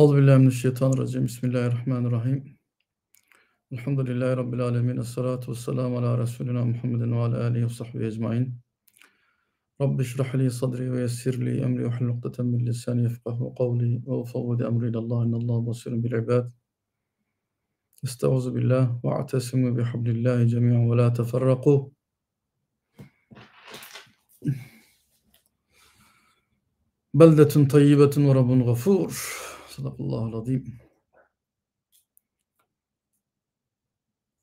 Allahu Euzubillahimineşşeytanirracim. Bismillahirrahmanirrahim. Elhamdülillahi Rabbil alemin. Esselatu vesselamu ala Resulina Muhammedin ve ala alihi ve sahbihi ecmain. Rabbi şrahli sadri ve yessirli emri ve halluktaten min lisani yefkahu kavli ve ufavvide emri ilallah innallahu basirun bil ibad. Estağuzu billah ve atesimu bihablillahi cemiyan ve la teferraku. Beldetun tayyibetun ve rabbun gafur. Sadakallahu azim.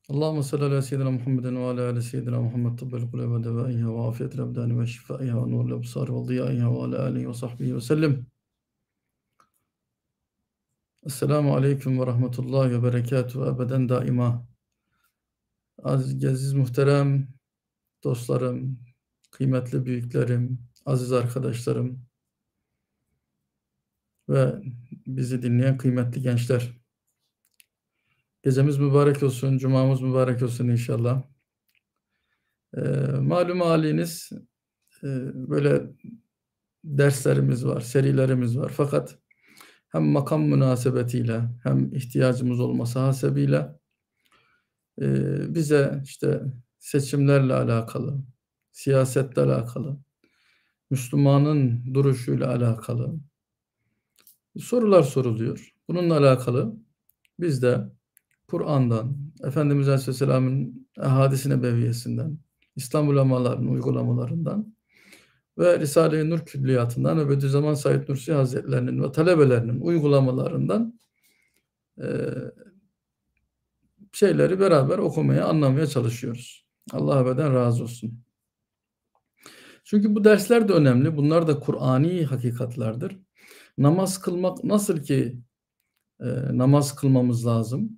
Allahümme salli ala seyyidina Muhammeden ve ala ala seyyidina Muhammed tıbbel kulübe devaiha ve afiyetil abdani ve şifaiha ve nurlu absar ve ziyaiha ve ala alihi ve sahbihi ve sellem. Esselamu aleyküm ve rahmetullahi ve berekatuhu ebeden daima. Aziz, aziz muhterem dostlarım, kıymetli büyüklerim, aziz arkadaşlarım ve bizi dinleyen kıymetli gençler. Gecemiz mübarek olsun, cumamız mübarek olsun inşallah. E, malum haliniz e, böyle derslerimiz var, serilerimiz var. Fakat hem makam münasebetiyle hem ihtiyacımız olması hasebiyle e, bize işte seçimlerle alakalı, siyasetle alakalı, Müslümanın duruşuyla alakalı, sorular soruluyor. Bununla alakalı biz de Kur'an'dan, Efendimiz Aleyhisselam'ın ehadisine beviyesinden, İslam ulamalarının uygulamalarından ve Risale-i Nur Külliyatı'ndan ve Bediüzzaman Said Nursi Hazretlerinin ve talebelerinin uygulamalarından e, şeyleri beraber okumaya, anlamaya çalışıyoruz. Allah beden razı olsun. Çünkü bu dersler de önemli. Bunlar da Kur'ani hakikatlardır. Namaz kılmak nasıl ki e, namaz kılmamız lazım.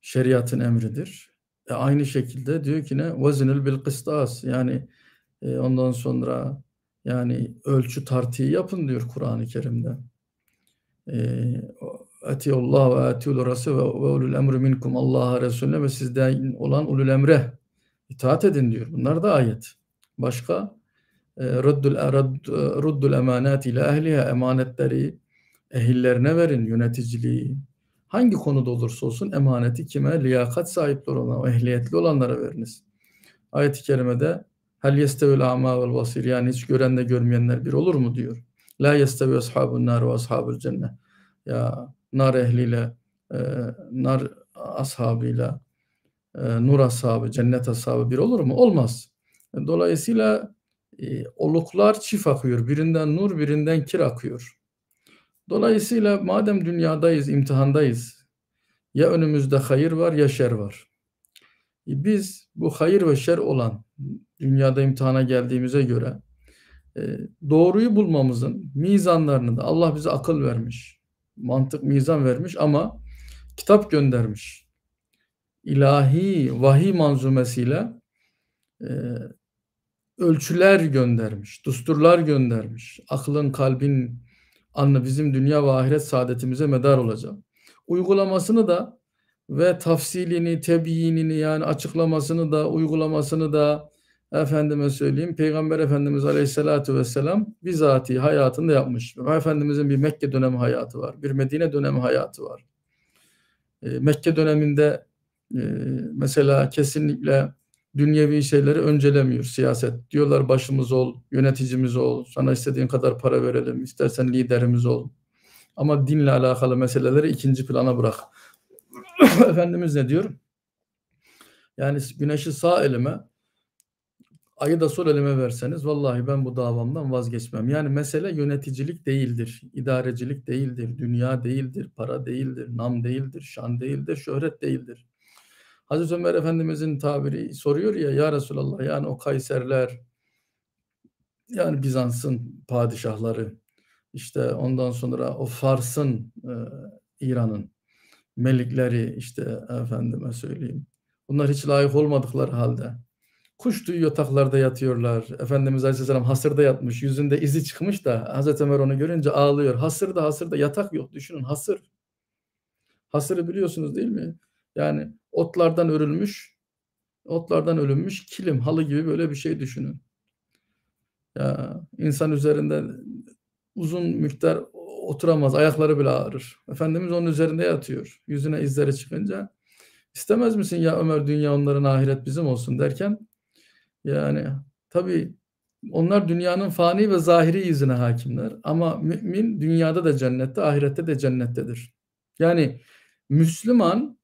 Şeriatın emridir. E, aynı şekilde diyor ki ne? Vezinül bil kıstas. Yani e, ondan sonra yani ölçü tartıyı yapın diyor Kur'an-ı Kerim'de. E, Etiyullah ve etiyul rasul ve ulul emri minkum Allah'a Resulüne ve sizden olan ulul emre itaat edin diyor. Bunlar da ayet. Başka? Ee, ruddul, e, rad, e, ruddul emanet ile ehliha emanetleri ehillerine verin yöneticiliği. Hangi konuda olursa olsun emaneti kime? Liyakat sahipleri olan, ehliyetli olanlara veriniz. Ayet-i kerimede hel yestevil ama vel basir yani hiç görenle görmeyenler bir olur mu diyor. La yestevi ashabun nar ve ashabul cennet. Ya nar ehliyle e, nar ashabıyla e, nur ashabı, cennet ashabı bir olur mu? Olmaz. Dolayısıyla e, oluklar çift akıyor. Birinden nur, birinden kir akıyor. Dolayısıyla madem dünyadayız, imtihandayız. Ya önümüzde hayır var ya şer var. E, biz bu hayır ve şer olan dünyada imtihana geldiğimize göre e, doğruyu bulmamızın mizanlarını da Allah bize akıl vermiş. Mantık mizan vermiş ama kitap göndermiş. İlahi vahiy manzumesiyle e, ölçüler göndermiş, dusturlar göndermiş. Aklın, kalbin anlı bizim dünya ve ahiret saadetimize medar olacak. Uygulamasını da ve tafsilini, tebiyinini yani açıklamasını da, uygulamasını da efendime söyleyeyim Peygamber Efendimiz Aleyhisselatü Vesselam bizatihi hayatında yapmış. Efendimizin bir Mekke dönemi hayatı var, bir Medine dönemi hayatı var. Ee, Mekke döneminde e, mesela kesinlikle dünyevi şeyleri öncelemiyor siyaset. Diyorlar başımız ol, yöneticimiz ol, sana istediğin kadar para verelim, istersen liderimiz ol. Ama dinle alakalı meseleleri ikinci plana bırak. Efendimiz ne diyor? Yani güneşi sağ elime, ayı da sol elime verseniz vallahi ben bu davamdan vazgeçmem. Yani mesele yöneticilik değildir, idarecilik değildir, dünya değildir, para değildir, nam değildir, şan değildir, şöhret değildir. Hazreti Ömer Efendimizin tabiri soruyor ya ya Resulallah yani o Kayserler yani Bizans'ın padişahları işte ondan sonra o Fars'ın e, İran'ın melikleri işte efendime söyleyeyim. Bunlar hiç layık olmadıkları halde kuş duyu yataklarda yatıyorlar. Efendimiz Aleyhisselam hasırda yatmış. Yüzünde izi çıkmış da Hazreti Ömer onu görünce ağlıyor. Hasırda hasırda yatak yok. Düşünün hasır. Hasırı biliyorsunuz değil mi? Yani otlardan örülmüş, otlardan örülmüş kilim, halı gibi böyle bir şey düşünün. Ya insan üzerinde uzun miktar oturamaz, ayakları bile ağrır. Efendimiz onun üzerinde yatıyor. Yüzüne izleri çıkınca istemez misin ya Ömer dünya onların ahiret bizim olsun derken yani tabi onlar dünyanın fani ve zahiri yüzüne hakimler ama mümin dünyada da cennette, ahirette de cennettedir. Yani Müslüman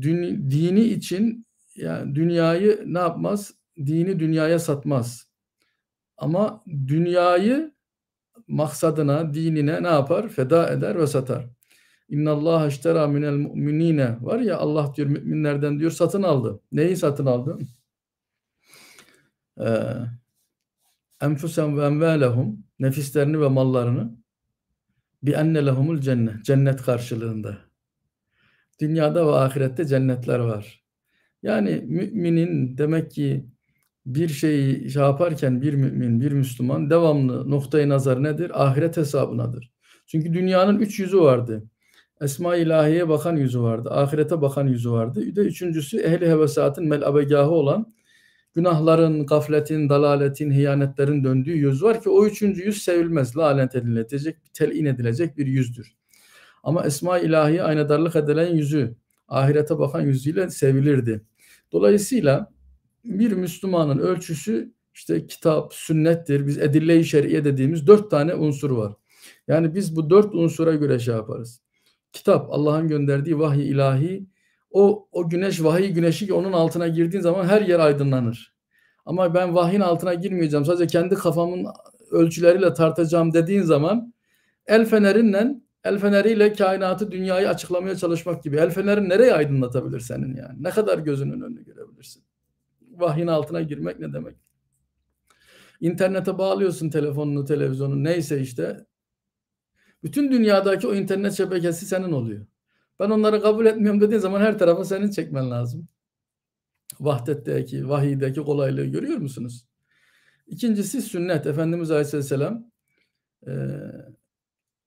dün, dini için yani dünyayı ne yapmaz? Dini dünyaya satmaz. Ama dünyayı maksadına, dinine ne yapar? Feda eder ve satar. İnna Allah iştera minel mu'minine var ya Allah diyor müminlerden diyor satın aldı. Neyi satın aldı? Ee, enfusen ve envelehum nefislerini ve mallarını bi enne lehumul cennet cennet karşılığında. Dünyada ve ahirette cennetler var. Yani müminin demek ki bir şeyi şey yaparken bir mümin, bir Müslüman devamlı noktayı nazar nedir? Ahiret hesabınadır. Çünkü dünyanın üç yüzü vardı. Esma ilahiye bakan yüzü vardı. Ahirete bakan yüzü vardı. Bir de üçüncüsü ehli hevesatın melabegahı olan günahların, gafletin, dalaletin, hiyanetlerin döndüğü yüz var ki o üçüncü yüz sevilmez, lanet edilecek, telin edilecek bir yüzdür. Ama esma ilahi aynadarlık edilen yüzü, ahirete bakan yüzüyle sevilirdi. Dolayısıyla bir Müslümanın ölçüsü işte kitap, sünnettir. Biz edille-i şer'iye dediğimiz dört tane unsur var. Yani biz bu dört unsura göre şey yaparız. Kitap, Allah'ın gönderdiği vahiy ilahi. O, o güneş, vahiy güneşi ki onun altına girdiğin zaman her yer aydınlanır. Ama ben vahyin altına girmeyeceğim. Sadece kendi kafamın ölçüleriyle tartacağım dediğin zaman el fenerinle El feneriyle kainatı, dünyayı açıklamaya çalışmak gibi. El feneri nereye aydınlatabilir senin yani? Ne kadar gözünün önünü görebilirsin? Vahyin altına girmek ne demek? İnternete bağlıyorsun telefonunu, televizyonu neyse işte. Bütün dünyadaki o internet şebekesi senin oluyor. Ben onları kabul etmiyorum dediğin zaman her tarafa senin çekmen lazım. Vahdetteki, vahiydeki kolaylığı görüyor musunuz? İkincisi sünnet. Efendimiz Aleyhisselam eee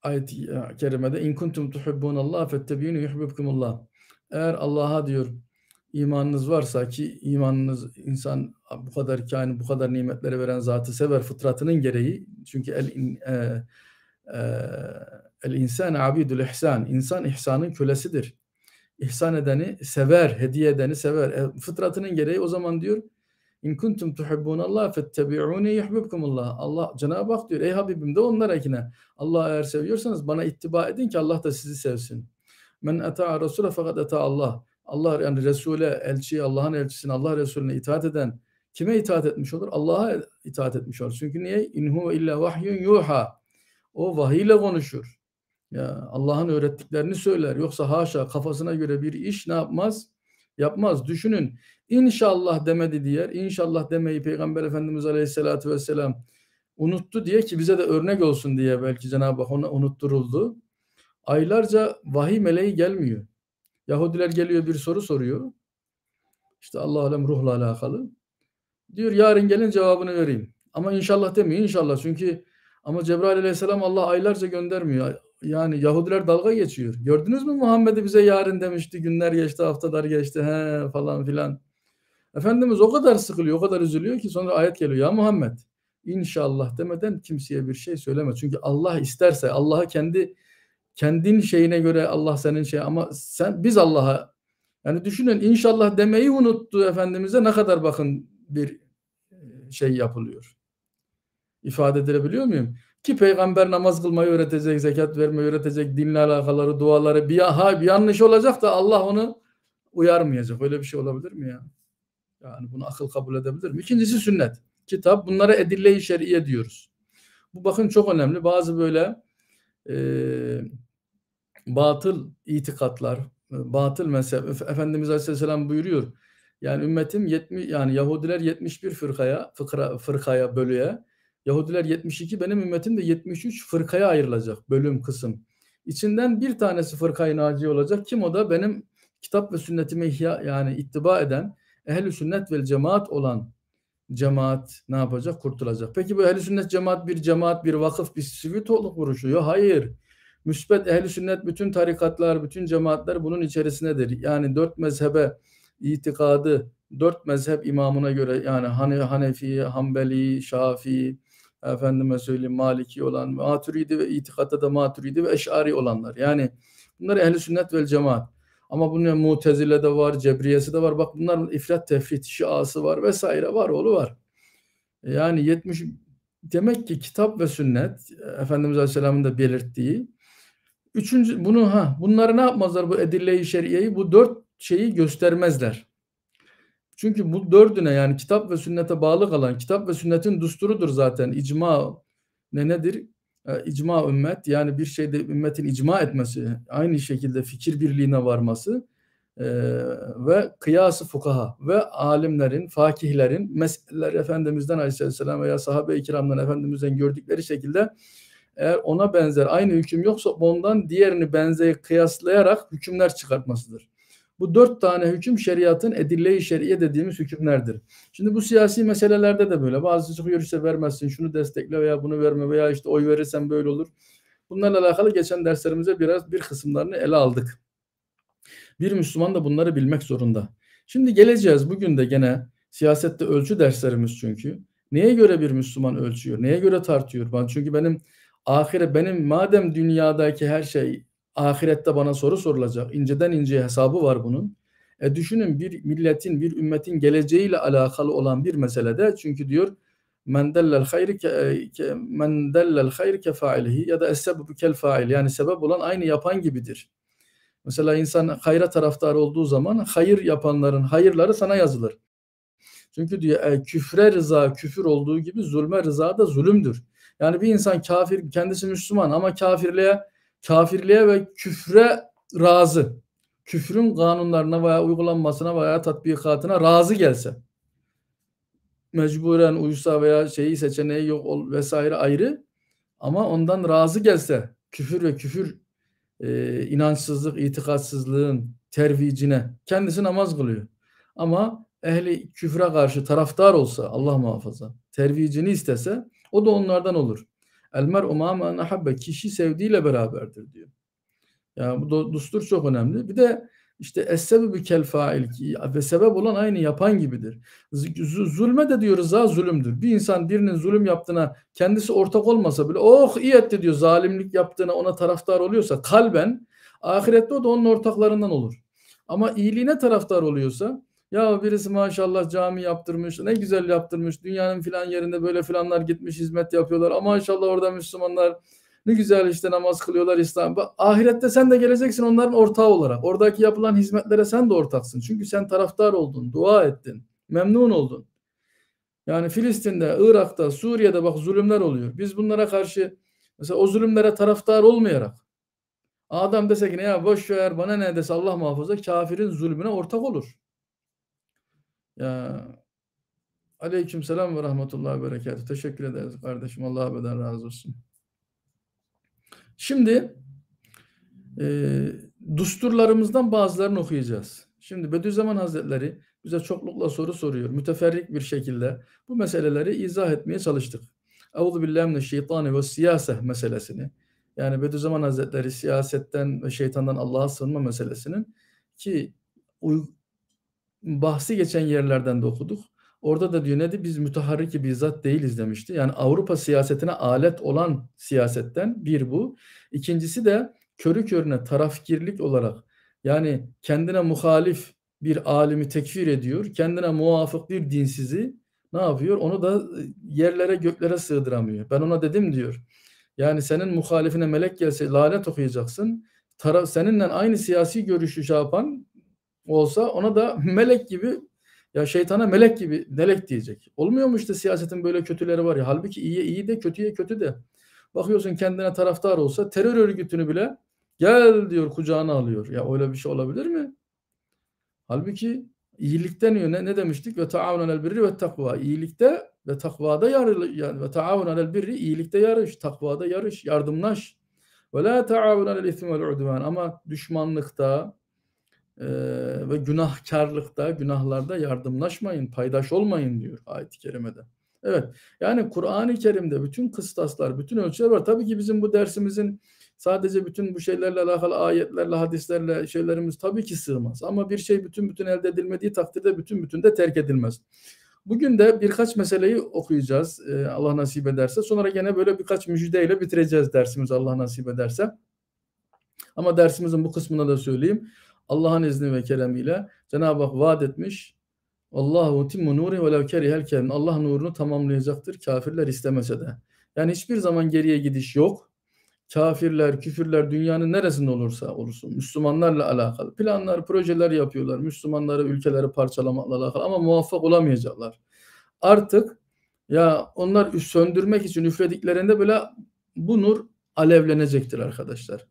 ayet e, kerimede in kuntum tuhibbunallah fettebiyunu yuhibbukumullah. Eğer Allah'a diyor imanınız varsa ki imanınız insan bu kadar kain bu kadar nimetlere veren zatı sever fıtratının gereği. Çünkü el in, e, e, el insan abidul ihsan. İnsan ihsanın kölesidir. İhsan edeni sever, hediye edeni sever. E, fıtratının gereği o zaman diyor İn kuntum Allah, fettebi'uni yuhibbukumullah. Allah Cenab-ı Hak diyor ey Habibim de onlar onlarakine. Allah eğer seviyorsanız bana ittiba edin ki Allah da sizi sevsin. Men eta'a rasule fakat eta'a Allah. Allah yani Resul'e, elçi Allah'ın elçisine, Allah Resulüne itaat eden kime itaat etmiş olur? Allah'a itaat etmiş olur. Çünkü niye? İnhu illa vahyun yuha. O vahiyle konuşur. Ya Allah'ın öğrettiklerini söyler. Yoksa haşa kafasına göre bir iş ne yapmaz? Yapmaz. Düşünün İnşallah demedi diğer. İnşallah demeyi Peygamber Efendimiz Aleyhisselatü Vesselam unuttu diye ki bize de örnek olsun diye belki Cenab-ı Hak ona unutturuldu. Aylarca vahiy meleği gelmiyor. Yahudiler geliyor bir soru soruyor. İşte Allah alem ruhla alakalı. Diyor yarın gelin cevabını vereyim. Ama inşallah demiyor inşallah. Çünkü ama Cebrail aleyhisselam Allah aylarca göndermiyor. Yani Yahudiler dalga geçiyor. Gördünüz mü Muhammed'i bize yarın demişti. Günler geçti, haftalar geçti he falan filan. Efendimiz o kadar sıkılıyor, o kadar üzülüyor ki sonra ayet geliyor. Ya Muhammed inşallah demeden kimseye bir şey söyleme. Çünkü Allah isterse Allah'a kendi kendin şeyine göre Allah senin şey ama sen biz Allah'a yani düşünün inşallah demeyi unuttu Efendimiz'e ne kadar bakın bir e, şey yapılıyor. İfade edilebiliyor muyum? Ki peygamber namaz kılmayı öğretecek, zekat vermeyi öğretecek, dinle alakaları, duaları bir, ha, bir yanlış olacak da Allah onu uyarmayacak. Öyle bir şey olabilir mi ya? Yani bunu akıl kabul edebilir mi? İkincisi sünnet. Kitap. Bunlara edille-i şer'iye diyoruz. Bu bakın çok önemli. Bazı böyle e, batıl itikatlar, e, batıl mezhep. Efendimiz Aleyhisselam buyuruyor. Yani ümmetim 70 yani Yahudiler 71 fırkaya, fıkra, fırkaya, bölüye. Yahudiler 72, benim ümmetim de 73 fırkaya ayrılacak. Bölüm, kısım. İçinden bir tanesi fırkayı naci olacak. Kim o da? Benim kitap ve sünnetime ihya, yani ittiba eden, ehli sünnet ve cemaat olan cemaat ne yapacak? Kurtulacak. Peki bu ehli sünnet cemaat bir cemaat, bir vakıf, bir sivit olup vuruşuyor. Hayır. Müsbet ehli sünnet bütün tarikatlar, bütün cemaatler bunun içerisindedir. Yani dört mezhebe itikadı, dört mezhep imamına göre yani Hane, Hanefi, Hanbeli, Şafii, efendime söyleyeyim Maliki olan, Maturidi ve itikatta da Maturidi ve Eş'ari olanlar. Yani bunlar ehli sünnet ve cemaat. Ama bunun mutezile de var, cebriyesi de var. Bak bunların ifrat tefrit şiası var vesaire var oğlu var. E, yani 70 demek ki kitap ve sünnet e, Efendimiz Aleyhisselam'ın da belirttiği üçüncü bunu ha bunları ne yapmazlar bu edille-i şeriyeyi bu dört şeyi göstermezler. Çünkü bu dördüne yani kitap ve sünnete bağlı kalan kitap ve sünnetin dusturudur zaten icma ne nedir? E, icma ümmet yani bir şeyde ümmetin icma etmesi, aynı şekilde fikir birliğine varması e, ve kıyası fukaha ve alimlerin, fakihlerin meseleleri Efendimiz'den aleyhisselam veya sahabe-i kiramdan Efendimiz'den gördükleri şekilde eğer ona benzer aynı hüküm yoksa ondan diğerini benzeri kıyaslayarak hükümler çıkartmasıdır. Bu dört tane hüküm şeriatın edille-i şeriye dediğimiz hükümlerdir. Şimdi bu siyasi meselelerde de böyle. Bazısı çıkıyor vermezsin, şunu destekle veya bunu verme veya işte oy verirsen böyle olur. Bunlarla alakalı geçen derslerimize biraz bir kısımlarını ele aldık. Bir Müslüman da bunları bilmek zorunda. Şimdi geleceğiz bugün de gene siyasette ölçü derslerimiz çünkü. Neye göre bir Müslüman ölçüyor? Neye göre tartıyor? Ben çünkü benim ahire benim madem dünyadaki her şey Ahirette bana soru sorulacak. İnceden ince hesabı var bunun. E düşünün bir milletin, bir ümmetin geleceğiyle alakalı olan bir meselede çünkü diyor men dellel hayr e, ke men dellel hayr ya da es-sebebu kel fail yani sebep olan aynı yapan gibidir. Mesela insan hayra taraftar olduğu zaman hayır yapanların hayırları sana yazılır. Çünkü diyor e, küfre rıza küfür olduğu gibi zulme rıza da zulümdür. Yani bir insan kafir kendisi Müslüman ama kafirliğe kafirliğe ve küfre razı, küfrün kanunlarına veya uygulanmasına veya tatbikatına razı gelse, mecburen uysa veya şeyi seçeneği yok ol vesaire ayrı ama ondan razı gelse küfür ve küfür e, inançsızlık, itikatsızlığın tervicine kendisi namaz kılıyor. Ama ehli küfre karşı taraftar olsa Allah muhafaza tervicini istese o da onlardan olur. El mer'u mâmen ahabbe kişi sevdiğiyle beraberdir diyor. Yani bu düstur çok önemli. Bir de işte es-sebebü kel fail ve sebep olan aynı yapan gibidir. Zulme de diyoruz daha zulümdür. Bir insan birinin zulüm yaptığına kendisi ortak olmasa bile oh iyi etti diyor zalimlik yaptığına ona taraftar oluyorsa kalben ahirette o da onun ortaklarından olur. Ama iyiliğine taraftar oluyorsa ya birisi maşallah cami yaptırmış, ne güzel yaptırmış. Dünyanın filan yerinde böyle filanlar gitmiş hizmet yapıyorlar. Ama maşallah orada Müslümanlar ne güzel işte namaz kılıyorlar İslam. Ahirette sen de geleceksin onların ortağı olarak. Oradaki yapılan hizmetlere sen de ortaksın. Çünkü sen taraftar oldun, dua ettin, memnun oldun. Yani Filistin'de, Irak'ta, Suriye'de bak zulümler oluyor. Biz bunlara karşı mesela o zulümlere taraftar olmayarak adam dese ki ne ya boş ver bana ne dese Allah muhafaza kafirin zulmüne ortak olur. Ya, aleyküm selam ve rahmetullah ve berekatuhu. Teşekkür ederiz kardeşim. Allah beden razı olsun. Şimdi e, dusturlarımızdan bazılarını okuyacağız. Şimdi Bediüzzaman Hazretleri bize çoklukla soru soruyor. Müteferrik bir şekilde bu meseleleri izah etmeye çalıştık. Euzu billahi şeytani ve siyaseh meselesini. Yani Bediüzzaman Hazretleri siyasetten ve şeytandan Allah'a sığınma meselesinin ki bahsi geçen yerlerden de okuduk. Orada da diyor neydi? Biz müteharriki bir zat değiliz demişti. Yani Avrupa siyasetine alet olan siyasetten bir bu. İkincisi de körü körüne tarafgirlik olarak yani kendine muhalif bir alimi tekfir ediyor. Kendine muvafık bir dinsizi ne yapıyor? Onu da e, yerlere göklere sığdıramıyor. Ben ona dedim diyor. Yani senin muhalifine melek gelse lanet okuyacaksın. Taraf, seninle aynı siyasi görüşü şey yapan olsa ona da melek gibi ya şeytana melek gibi melek diyecek. Olmuyor mu işte siyasetin böyle kötüleri var ya. Halbuki iyiye iyi de kötüye kötü de. Bakıyorsun kendine taraftar olsa terör örgütünü bile gel diyor kucağına alıyor. Ya öyle bir şey olabilir mi? Halbuki iyilikten yöne ne demiştik? Ve taavun el birri ve takva. İyilikte ve takvada yarış. Yani ve taavun el birri iyilikte yarış, takvada yarış, yardımlaş. Ve la taavun el ismi vel udvan. Ama düşmanlıkta, e, ve günahkarlıkta, günahlarda yardımlaşmayın, paydaş olmayın diyor ayet-i kerimede. Evet, yani Kur'an-ı Kerim'de bütün kıstaslar, bütün ölçüler var. Tabii ki bizim bu dersimizin sadece bütün bu şeylerle alakalı ayetlerle, hadislerle şeylerimiz tabii ki sığmaz. Ama bir şey bütün bütün elde edilmediği takdirde bütün bütün de terk edilmez. Bugün de birkaç meseleyi okuyacağız e, Allah nasip ederse. Sonra gene böyle birkaç müjdeyle bitireceğiz dersimiz Allah nasip ederse. Ama dersimizin bu kısmına da söyleyeyim. Allah'ın izni ve keremiyle Cenab-ı Hak vaat etmiş. Allahu timmu nuri ve lev kerihel Allah nurunu tamamlayacaktır kafirler istemese de. Yani hiçbir zaman geriye gidiş yok. Kafirler, küfürler dünyanın neresinde olursa olursun Müslümanlarla alakalı planlar, projeler yapıyorlar. Müslümanları, ülkeleri parçalamakla alakalı ama muvaffak olamayacaklar. Artık ya onlar söndürmek için üflediklerinde böyle bu nur alevlenecektir arkadaşlar.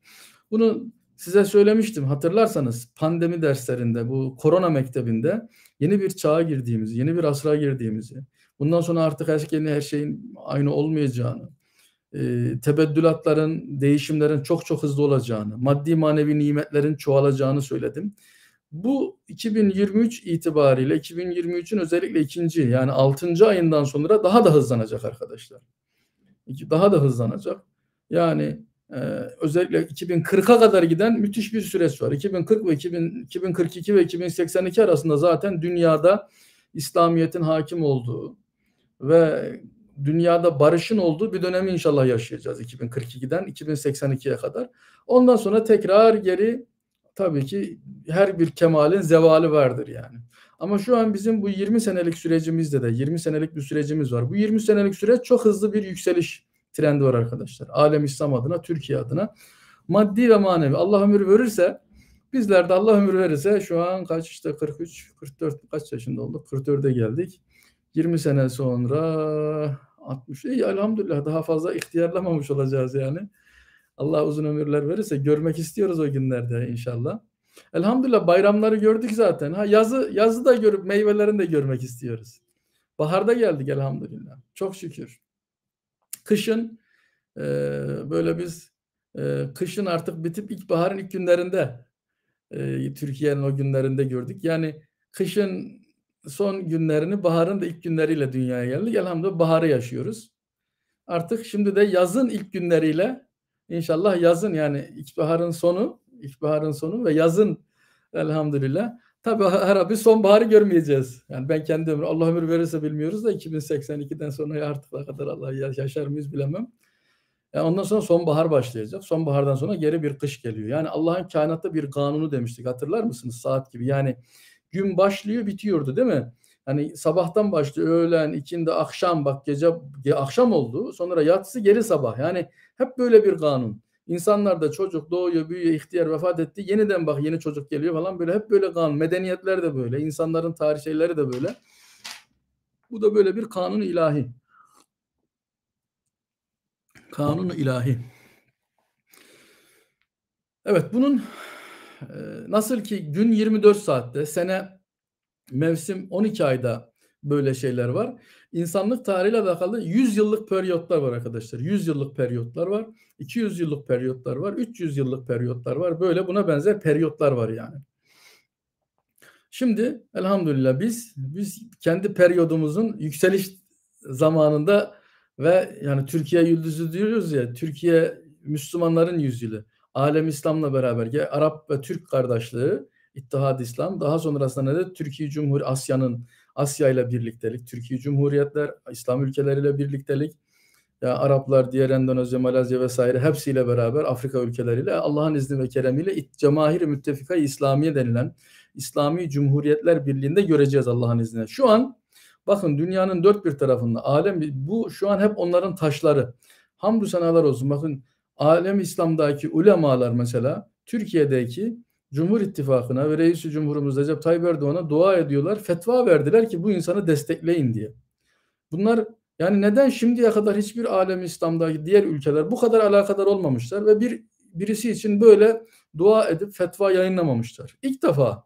Bunu size söylemiştim hatırlarsanız pandemi derslerinde bu korona mektebinde yeni bir çağa girdiğimizi, yeni bir asra girdiğimizi, bundan sonra artık her şeyin, her şeyin aynı olmayacağını, e, tebeddülatların, değişimlerin çok çok hızlı olacağını, maddi manevi nimetlerin çoğalacağını söyledim. Bu 2023 itibariyle 2023'ün özellikle ikinci yani altıncı ayından sonra daha da hızlanacak arkadaşlar. Daha da hızlanacak. Yani e, özellikle 2040'a kadar giden müthiş bir süreç var. 2040 ve 2000, 2042 ve 2082 arasında zaten dünyada İslamiyet'in hakim olduğu ve dünyada barışın olduğu bir dönemi inşallah yaşayacağız 2042'den 2082'ye kadar. Ondan sonra tekrar geri tabii ki her bir kemalin zevali vardır yani. Ama şu an bizim bu 20 senelik sürecimizde de 20 senelik bir sürecimiz var. Bu 20 senelik süreç çok hızlı bir yükseliş trendi var arkadaşlar. Alem İslam adına, Türkiye adına. Maddi ve manevi. Allah ömür verirse bizler de Allah ömür verirse şu an kaç işte 43, 44 kaç yaşında olduk? 44'e geldik. 20 sene sonra 60. İyi elhamdülillah daha fazla ihtiyarlamamış olacağız yani. Allah uzun ömürler verirse görmek istiyoruz o günlerde inşallah. Elhamdülillah bayramları gördük zaten. Ha yazı yazı da görüp meyvelerini de görmek istiyoruz. Baharda geldik elhamdülillah. Çok şükür. Kışın e, böyle biz e, kışın artık bitip ilkbaharın ilk günlerinde e, Türkiye'nin o günlerinde gördük. Yani kışın son günlerini baharın da ilk günleriyle dünyaya geldik. Elhamdülillah baharı yaşıyoruz. Artık şimdi de yazın ilk günleriyle inşallah yazın yani ilkbaharın sonu, ilkbaharın sonu ve yazın elhamdülillah Tabi herhalde sonbaharı görmeyeceğiz. Yani ben kendi ömrü, Allah ömür verirse bilmiyoruz da 2082'den sonra artık ne kadar Allah yaşar mıyız bilemem. Yani ondan sonra sonbahar başlayacak. Sonbahardan sonra geri bir kış geliyor. Yani Allah'ın kainatta bir kanunu demiştik. Hatırlar mısınız? Saat gibi. Yani gün başlıyor bitiyordu değil mi? Hani sabahtan başlıyor öğlen, ikindi, akşam bak gece akşam oldu. Sonra yatsı geri sabah. Yani hep böyle bir kanun. İnsanlar da çocuk doğuyor, büyüyor, ihtiyar vefat etti. Yeniden bak yeni çocuk geliyor falan böyle hep böyle kanun. Medeniyetler de böyle, insanların tarih şeyleri de böyle. Bu da böyle bir kanun ilahi. Kanun ilahi. Evet bunun e, nasıl ki gün 24 saatte, sene mevsim 12 ayda böyle şeyler var. İnsanlık tarihiyle alakalı 100 yıllık periyotlar var arkadaşlar. 100 yıllık periyotlar var. 200 yıllık periyotlar var. 300 yıllık periyotlar var. Böyle buna benzer periyotlar var yani. Şimdi elhamdülillah biz biz kendi periyodumuzun yükseliş zamanında ve yani Türkiye yıldızı diyoruz ya Türkiye Müslümanların yüzyılı. Alem İslam'la beraber Arap ve Türk kardeşliği, İttihad İslam daha sonrasında ne de Türkiye Cumhuriyeti Asya'nın Asya ile birliktelik, Türkiye Cumhuriyetler, İslam ülkeleriyle birliktelik, ya Araplar, diğer Endonezya, Malezya vesaire hepsiyle beraber Afrika ülkeleriyle Allah'ın izni ve keremiyle Cemahir-i müttefika İslamiye denilen İslami Cumhuriyetler Birliği'nde göreceğiz Allah'ın izniyle. Şu an bakın dünyanın dört bir tarafında alem bu şu an hep onların taşları. Hamdü senalar olsun bakın alem İslam'daki ulemalar mesela Türkiye'deki Cumhur İttifakı'na ve Reis-i Cumhurumuz Recep Tayyip Erdoğan'a dua ediyorlar. Fetva verdiler ki bu insanı destekleyin diye. Bunlar yani neden şimdiye kadar hiçbir alem İslam'daki diğer ülkeler bu kadar alakadar olmamışlar ve bir birisi için böyle dua edip fetva yayınlamamışlar. İlk defa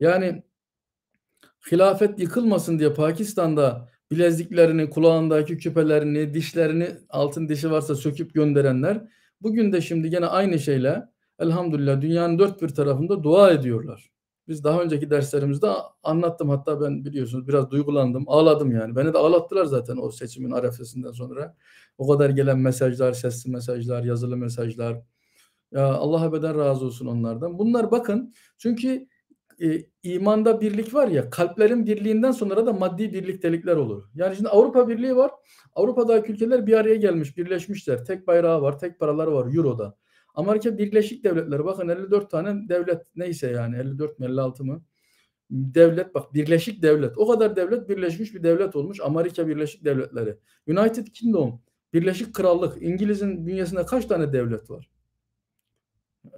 yani hilafet yıkılmasın diye Pakistan'da bileziklerini, kulağındaki küpelerini, dişlerini, altın dişi varsa söküp gönderenler bugün de şimdi gene aynı şeyle elhamdülillah dünyanın dört bir tarafında dua ediyorlar. Biz daha önceki derslerimizde anlattım hatta ben biliyorsunuz biraz duygulandım, ağladım yani. Beni de ağlattılar zaten o seçimin arefesinden sonra. O kadar gelen mesajlar, sesli mesajlar, yazılı mesajlar. Ya Allah ebeden razı olsun onlardan. Bunlar bakın çünkü e, imanda birlik var ya kalplerin birliğinden sonra da maddi birliktelikler olur. Yani şimdi Avrupa Birliği var. Avrupa'daki ülkeler bir araya gelmiş, birleşmişler. Tek bayrağı var, tek paraları var Euro'da. Amerika Birleşik Devletleri bakın 54 tane devlet neyse yani 54 mi 56 mı? Devlet bak Birleşik Devlet. O kadar devlet birleşmiş bir devlet olmuş Amerika Birleşik Devletleri. United Kingdom, Birleşik Krallık. İngiliz'in bünyesinde kaç tane devlet var?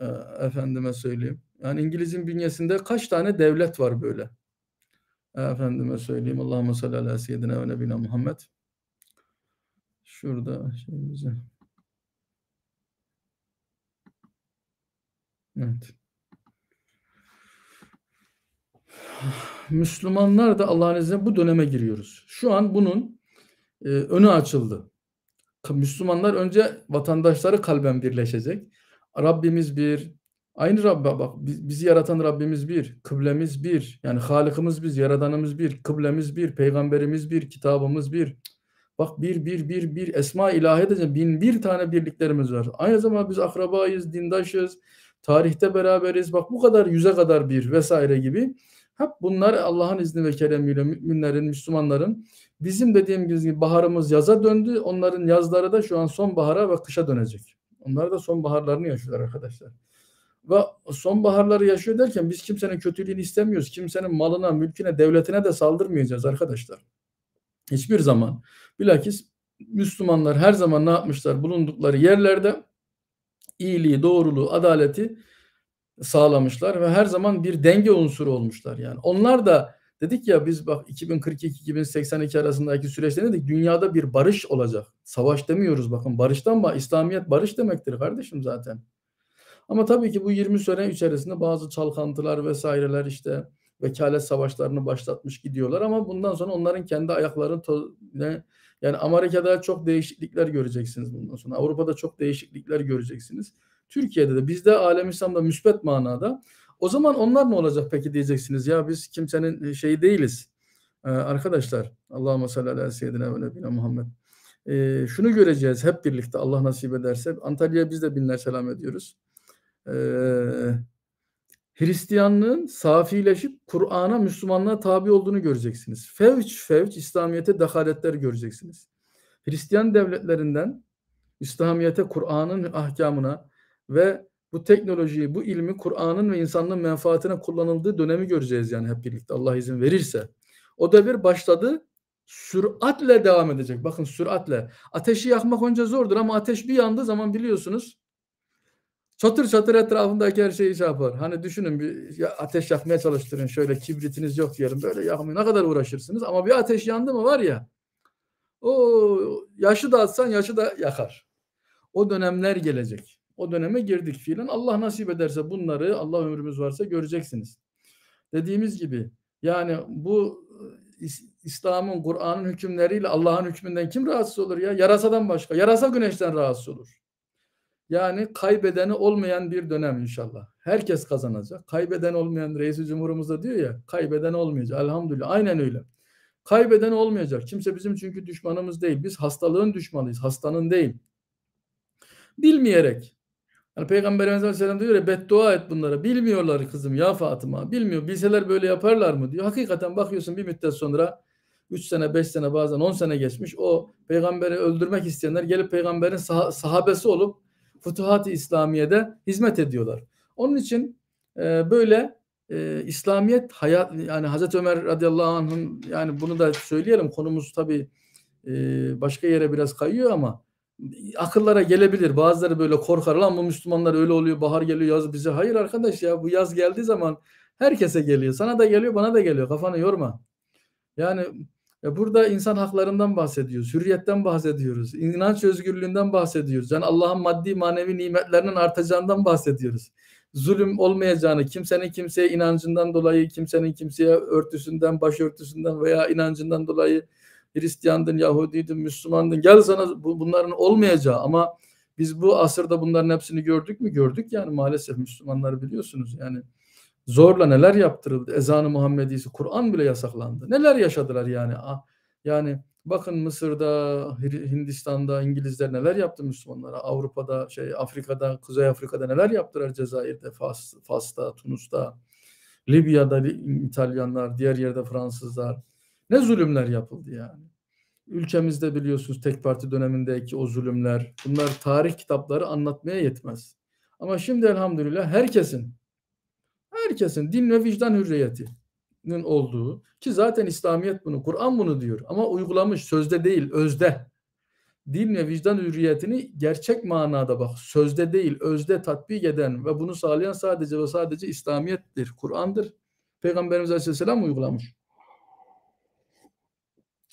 Ee, efendime söyleyeyim. Yani İngiliz'in bünyesinde kaç tane devlet var böyle? Ee, efendime söyleyeyim. Allahumme salli ala seyyidina ve nebine Muhammed. Şurada şeyimizi. Evet. Müslümanlar da Allah'ın izniyle bu döneme giriyoruz. Şu an bunun e, önü açıldı. Müslümanlar önce vatandaşları kalben birleşecek. Rabbimiz bir, aynı Rabb'e bak bizi yaratan Rabbimiz bir, kıblemiz bir, yani Halık'ımız biz, Yaradanımız bir, kıblemiz bir, Peygamberimiz bir, kitabımız bir. Bak bir, bir, bir, bir, esma ilahi edeceğim bin bir tane birliklerimiz var. Aynı zamanda biz akrabayız, dindaşız, tarihte beraberiz. Bak bu kadar yüze kadar bir vesaire gibi. Hep bunlar Allah'ın izni ve keremiyle müminlerin, Müslümanların bizim dediğim gibi baharımız yaza döndü. Onların yazları da şu an sonbahara ve kışa dönecek. Onlar da sonbaharlarını yaşıyorlar arkadaşlar. Ve sonbaharları yaşıyor derken biz kimsenin kötülüğünü istemiyoruz. Kimsenin malına, mülküne, devletine de saldırmayacağız arkadaşlar. Hiçbir zaman. Bilakis Müslümanlar her zaman ne yapmışlar? Bulundukları yerlerde iyiliği, doğruluğu, adaleti sağlamışlar ve her zaman bir denge unsuru olmuşlar. Yani onlar da dedik ya biz bak 2042-2082 arasındaki süreçte dedik dünyada bir barış olacak. Savaş demiyoruz bakın barıştan bah İslamiyet barış demektir kardeşim zaten. Ama tabii ki bu 20 sene içerisinde bazı çalkantılar vesaireler işte vekalet savaşlarını başlatmış gidiyorlar ama bundan sonra onların kendi ayaklarını yani Amerika'da çok değişiklikler göreceksiniz bundan sonra. Avrupa'da çok değişiklikler göreceksiniz. Türkiye'de de bizde alem İslam'da müsbet manada. O zaman onlar ne olacak peki diyeceksiniz. Ya biz kimsenin e, şeyi değiliz. Ee, arkadaşlar Allahümme salli ala seyyidina ve nebine Muhammed. Ee, şunu göreceğiz hep birlikte Allah nasip ederse. Antalya'ya biz de binler selam ediyoruz. Ee, Hristiyanlığın safileşip Kur'an'a, Müslümanlığa tabi olduğunu göreceksiniz. Fevç fevç İslamiyet'e dehaletler göreceksiniz. Hristiyan devletlerinden İslamiyet'e, Kur'an'ın ahkamına ve bu teknolojiyi, bu ilmi Kur'an'ın ve insanlığın menfaatine kullanıldığı dönemi göreceğiz yani hep birlikte Allah izin verirse. O da bir başladı, süratle devam edecek. Bakın süratle. Ateşi yakmak onca zordur ama ateş bir yandığı zaman biliyorsunuz Çatır çatır etrafındaki her şeyi şey yapar. Hani düşünün bir ya ateş yakmaya çalıştırın şöyle kibritiniz yok diyelim böyle yakmıyor. Ne kadar uğraşırsınız ama bir ateş yandı mı var ya o yaşı da atsan yaşı da yakar. O dönemler gelecek. O döneme girdik filan. Allah nasip ederse bunları Allah ömrümüz varsa göreceksiniz. Dediğimiz gibi yani bu e, İslam'ın, Kur'an'ın hükümleriyle Allah'ın hükmünden kim rahatsız olur ya? Yarasadan başka. Yarasa güneşten rahatsız olur. Yani kaybedeni olmayan bir dönem inşallah. Herkes kazanacak. Kaybeden olmayan reisi cumhurumuz da diyor ya kaybeden olmayacak. Elhamdülillah aynen öyle. Kaybeden olmayacak. Kimse bizim çünkü düşmanımız değil. Biz hastalığın düşmanıyız. Hastanın değil. Bilmeyerek. Yani Peygamberimiz Aleyhisselam diyor ya beddua et bunlara. Bilmiyorlar kızım ya Fatıma. Bilmiyor. Bilseler böyle yaparlar mı diyor. Hakikaten bakıyorsun bir müddet sonra 3 sene, 5 sene bazen 10 sene geçmiş. O peygamberi öldürmek isteyenler gelip peygamberin sah- sahabesi olup Futuhat-ı İslamiye'de hizmet ediyorlar. Onun için e, böyle e, İslamiyet hayat yani Hazreti Ömer radıyallahu anh'ın yani bunu da söyleyelim konumuz tabii e, başka yere biraz kayıyor ama akıllara gelebilir. Bazıları böyle korkar lan bu Müslümanlar öyle oluyor bahar geliyor yaz bize. Hayır arkadaş ya bu yaz geldiği zaman herkese geliyor. Sana da geliyor bana da geliyor kafanı yorma. Yani e, burada insan haklarından bahsediyoruz, hürriyetten bahsediyoruz, inanç özgürlüğünden bahsediyoruz. Yani Allah'ın maddi manevi nimetlerinin artacağından bahsediyoruz. Zulüm olmayacağını, kimsenin kimseye inancından dolayı, kimsenin kimseye örtüsünden, başörtüsünden veya inancından dolayı Hristiyandın, Yahudiydin, Müslümandın gel sana bu, bunların olmayacağı ama biz bu asırda bunların hepsini gördük mü? Gördük yani maalesef Müslümanlar biliyorsunuz yani Zorla neler yaptırıldı? Ezanı Muhammedisi, Kur'an bile yasaklandı. Neler yaşadılar yani? Ah, yani bakın Mısır'da, Hindistan'da İngilizler neler yaptı Müslümanlara? Avrupa'da, şey Afrika'da, Kuzey Afrika'da neler yaptılar? Cezayir'de, Fas, Fas'ta, Tunus'ta, Libya'da İtalyanlar, diğer yerde Fransızlar. Ne zulümler yapıldı yani. Ülkemizde biliyorsunuz tek parti dönemindeki o zulümler. Bunlar tarih kitapları anlatmaya yetmez. Ama şimdi elhamdülillah herkesin Herkesin din ve vicdan hürriyetinin olduğu ki zaten İslamiyet bunu, Kur'an bunu diyor ama uygulamış sözde değil, özde. Din ve vicdan hürriyetini gerçek manada bak sözde değil, özde tatbik eden ve bunu sağlayan sadece ve sadece İslamiyettir, Kur'an'dır. Peygamberimiz Aleyhisselam uygulamış.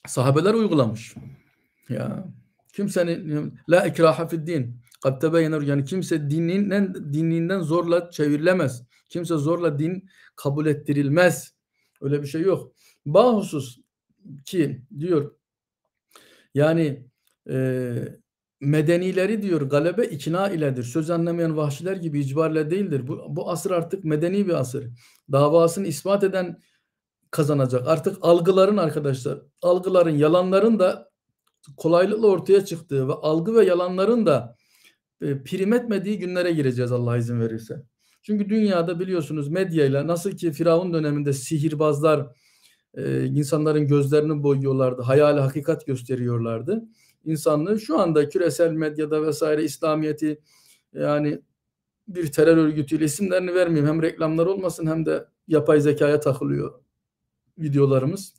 Sahabeler uygulamış. Ya kimsenin la ikraha fid din. Kad yani kimse dininden dininden zorla çevirilemez. Kimse zorla din kabul ettirilmez. Öyle bir şey yok. Bahusus ki diyor yani e, medenileri diyor galebe ikna iledir. Söz anlamayan vahşiler gibi icbarla değildir. Bu, bu asır artık medeni bir asır. Davasını ispat eden kazanacak. Artık algıların arkadaşlar, algıların, yalanların da kolaylıkla ortaya çıktığı ve algı ve yalanların da e, prim etmediği günlere gireceğiz Allah izin verirse. Çünkü dünyada biliyorsunuz medyayla nasıl ki Firavun döneminde sihirbazlar e, insanların gözlerini boyuyorlardı, hayali hakikat gösteriyorlardı. İnsanlığı şu anda küresel medyada vesaire İslamiyet'i yani bir terör örgütüyle isimlerini vermeyeyim hem reklamlar olmasın hem de yapay zekaya takılıyor videolarımız.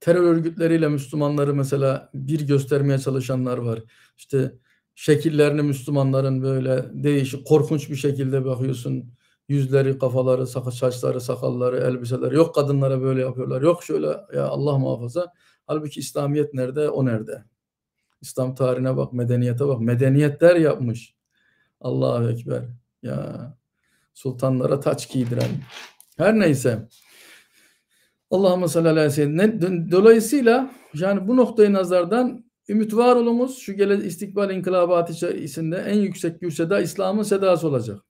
Terör örgütleriyle Müslümanları mesela bir göstermeye çalışanlar var. İşte şekillerini Müslümanların böyle değişik korkunç bir şekilde bakıyorsun. Yüzleri, kafaları, saçları, sakalları, elbiseleri. Yok kadınlara böyle yapıyorlar. Yok şöyle ya Allah muhafaza. Halbuki İslamiyet nerede? O nerede? İslam tarihine bak, medeniyete bak. Medeniyetler yapmış. Allahu Ekber. Ya sultanlara taç giydiren. Her neyse. Allahümme sallallahu aleyhi ve sellem. Dolayısıyla yani bu noktayı nazardan Ümit varolumuz şu gele istikbal inkılabatı içinde en yüksek gür seda İslam'ın sedası olacak.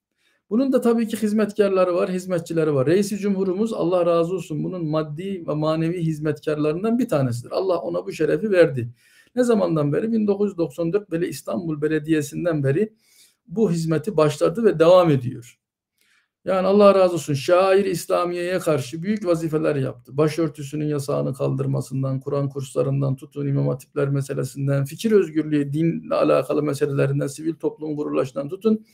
Bunun da tabii ki hizmetkarları var, hizmetçileri var. Reisi Cumhurumuz Allah razı olsun bunun maddi ve manevi hizmetkarlarından bir tanesidir. Allah ona bu şerefi verdi. Ne zamandan beri? 1994 böyle İstanbul Belediyesi'nden beri bu hizmeti başladı ve devam ediyor. Yani Allah razı olsun şair İslamiye'ye karşı büyük vazifeler yaptı. Başörtüsünün yasağını kaldırmasından, Kur'an kurslarından tutun imam hatipler meselesinden, fikir özgürlüğü, dinle alakalı meselelerinden, sivil toplum kuruluşundan tutun.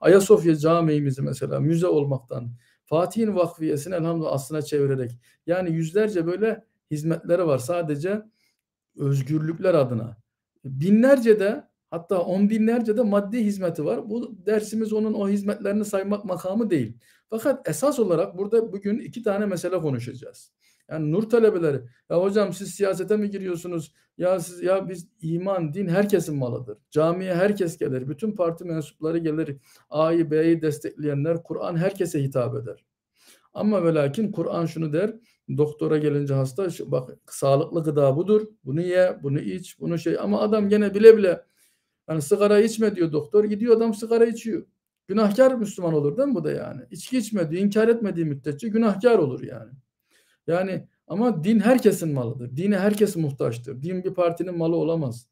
Ayasofya Camii'mizi mesela müze olmaktan, Fatih'in vakfiyesini elhamdülillah aslına çevirerek yani yüzlerce böyle hizmetleri var sadece özgürlükler adına. Binlerce de Hatta on binlerce de maddi hizmeti var. Bu dersimiz onun o hizmetlerini saymak makamı değil. Fakat esas olarak burada bugün iki tane mesele konuşacağız. Yani nur talebeleri, ya hocam siz siyasete mi giriyorsunuz? Ya siz ya biz iman, din herkesin malıdır. Camiye herkes gelir, bütün parti mensupları gelir. A'yı, B'yi destekleyenler, Kur'an herkese hitap eder. Ama ve Kur'an şunu der, doktora gelince hasta, bak sağlıklı gıda budur, bunu ye, bunu iç, bunu şey. Ama adam gene bile bile Hani sigara içme diyor doktor. Gidiyor adam sigara içiyor. Günahkar Müslüman olur değil mi bu da yani? İçki içmediği, inkar etmediği müddetçe günahkar olur yani. Yani ama din herkesin malıdır. Dine herkes muhtaçtır. Din bir partinin malı olamaz.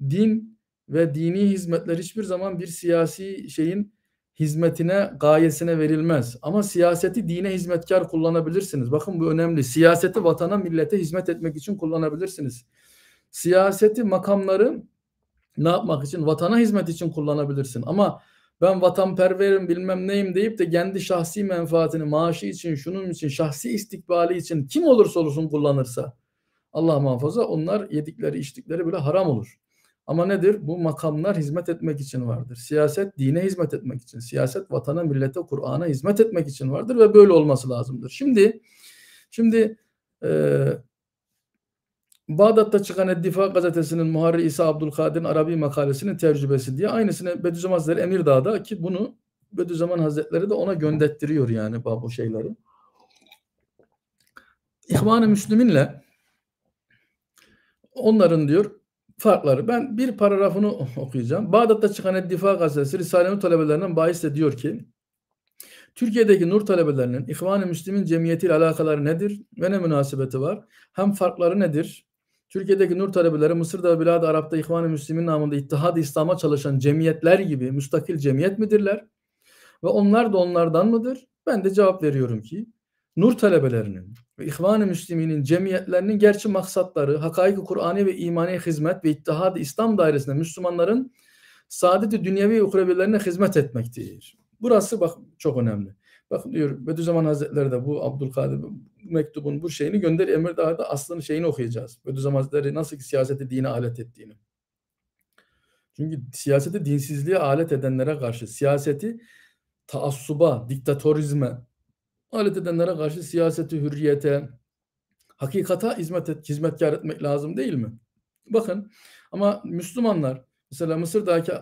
Din ve dini hizmetler hiçbir zaman bir siyasi şeyin hizmetine, gayesine verilmez. Ama siyaseti dine hizmetkar kullanabilirsiniz. Bakın bu önemli. Siyaseti vatana, millete hizmet etmek için kullanabilirsiniz. Siyaseti, makamları ne yapmak için? Vatana hizmet için kullanabilirsin. Ama ben vatanperverim bilmem neyim deyip de kendi şahsi menfaatini, maaşı için, şunun için, şahsi istikbali için kim olursa olsun kullanırsa Allah muhafaza onlar yedikleri içtikleri bile haram olur. Ama nedir? Bu makamlar hizmet etmek için vardır. Siyaset dine hizmet etmek için. Siyaset vatana, millete, Kur'an'a hizmet etmek için vardır ve böyle olması lazımdır. Şimdi şimdi e, Bağdat'ta çıkan Eddifa gazetesinin Muharri İsa Abdülkadir'in Arabi makalesinin tercübesi diye aynısını Bediüzzaman Hazretleri Emirdağ'da ki bunu Bediüzzaman Hazretleri de ona göndettiriyor yani bu şeyleri. İhvan-ı Müslümin'le onların diyor farkları. Ben bir paragrafını okuyacağım. Bağdat'ta çıkan Eddifa gazetesi Risale'nin talebelerinden bahis ediyor ki Türkiye'deki nur talebelerinin İhvan-ı Müslümin cemiyetiyle alakaları nedir ve ne münasebeti var? Hem farkları nedir? Türkiye'deki nur talebeleri Mısır'da ve Bilad-ı Arap'ta İhvan-ı Müslümin namında ittihad İslam'a çalışan cemiyetler gibi müstakil cemiyet midirler? Ve onlar da onlardan mıdır? Ben de cevap veriyorum ki nur talebelerinin ve İhvan-ı Müslümin'in cemiyetlerinin gerçi maksatları hakaiki i Kur'an'ı ve imani hizmet ve ittihad İslam dairesinde Müslümanların saadet-i dünyevi ukrebelerine hizmet etmektir. Burası bak çok önemli. Bakın diyor Bediüzzaman Hazretleri de bu Abdülkadir mektubun bu şeyini gönder Emir Emirdağ'da aslını şeyini okuyacağız. Bediüzzaman Hazretleri nasıl ki siyaseti dine alet ettiğini. Çünkü siyaseti dinsizliğe alet edenlere karşı siyaseti taassuba, diktatorizme alet edenlere karşı siyaseti hürriyete, hakikata hizmet et, hizmetkar etmek lazım değil mi? Bakın ama Müslümanlar mesela Mısır'daki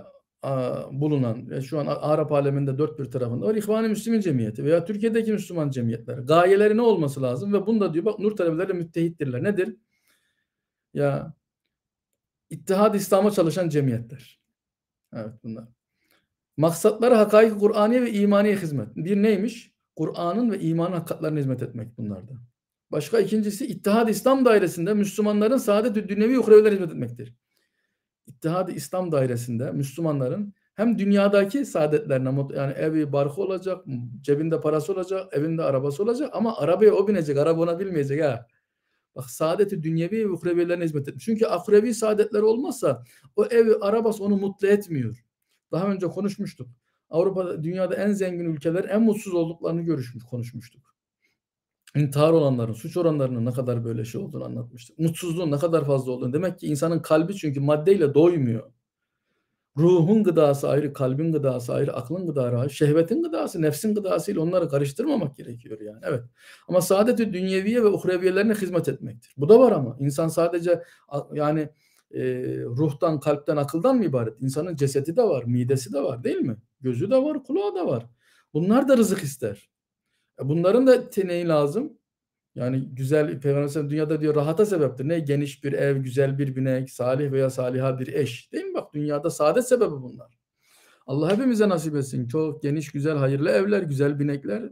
bulunan ve şu an Arap aleminde dört bir tarafında var. İhvan-ı Müslümin Cemiyeti veya Türkiye'deki Müslüman cemiyetler. Gayeleri ne olması lazım? Ve bunda diyor bak nur talebeleri müttehittirler. Nedir? Ya İttihad İslam'a çalışan cemiyetler. Evet bunlar. Maksatları hakaik Kur'an'ı ve imaniye hizmet. Bir neymiş? Kur'an'ın ve imanın hakikatlerine hizmet etmek bunlarda. Başka ikincisi İttihad İslam dairesinde Müslümanların saadet dünyevi ukrevilerine hizmet etmektir. İttihad-ı İslam dairesinde Müslümanların hem dünyadaki saadetlerine yani evi barkı olacak, cebinde parası olacak, evinde arabası olacak ama arabaya o binecek, araba ona bilmeyecek ha. Bak saadeti dünyevi ve ukrevilerine hizmet etmiş. Çünkü akrevi saadetler olmazsa o evi, arabası onu mutlu etmiyor. Daha önce konuşmuştuk. Avrupa'da dünyada en zengin ülkeler en mutsuz olduklarını görüşmüş, konuşmuştuk intihar olanların suç oranlarının ne kadar böyle şey olduğunu anlatmıştık. Mutsuzluğun ne kadar fazla olduğunu. Demek ki insanın kalbi çünkü maddeyle doymuyor. Ruhun gıdası ayrı, kalbin gıdası ayrı, aklın gıdası ayrı, şehvetin gıdası, nefsin gıdası ile onları karıştırmamak gerekiyor yani. Evet. Ama saadeti dünyeviye ve uhreviyelerine hizmet etmektir. Bu da var ama. insan sadece yani e, ruhtan, kalpten, akıldan mı ibaret? İnsanın cesedi de var, midesi de var değil mi? Gözü de var, kulağı da var. Bunlar da rızık ister. E, bunların da teneği lazım. Yani güzel Peygamber dünyada diyor rahata sebeptir. Ne? Geniş bir ev, güzel bir binek, salih veya saliha bir eş. Değil mi? Bak dünyada saadet sebebi bunlar. Allah hepimize nasip etsin. Çok geniş, güzel, hayırlı evler, güzel binekler,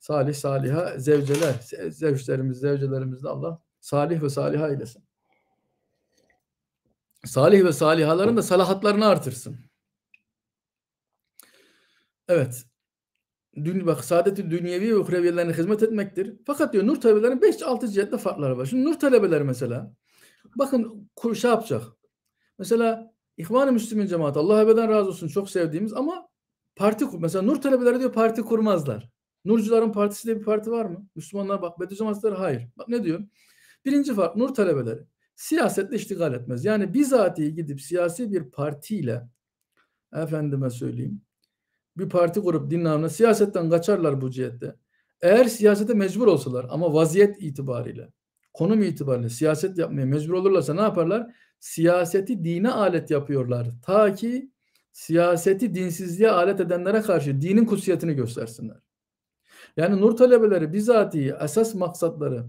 salih, saliha, zevceler, zevçlerimiz, zevcelerimiz de Allah salih ve saliha eylesin. Salih ve salihaların da salahatlarını artırsın. Evet dün, bak saadeti dünyevi ve uhreviyelerine hizmet etmektir. Fakat diyor nur talebelerinin 5-6 cihette farkları var. Şimdi nur talebeleri mesela bakın şey yapacak. Mesela İhvan-ı Müslümin cemaat Allah ebeden razı olsun çok sevdiğimiz ama parti kur mesela nur talebeleri diyor parti kurmazlar. Nurcuların partisi diye bir parti var mı? Müslümanlar bak Bediüzzamanlar hayır. Bak ne diyor? Birinci fark nur talebeleri siyasetle iştigal etmez. Yani bizatihi gidip siyasi bir partiyle efendime söyleyeyim bir parti kurup din namına siyasetten kaçarlar bu cihette. Eğer siyasete mecbur olsalar ama vaziyet itibariyle, konum itibariyle siyaset yapmaya mecbur olurlarsa ne yaparlar? Siyaseti dine alet yapıyorlar. Ta ki siyaseti dinsizliğe alet edenlere karşı dinin kutsiyetini göstersinler. Yani nur talebeleri bizatihi esas maksatları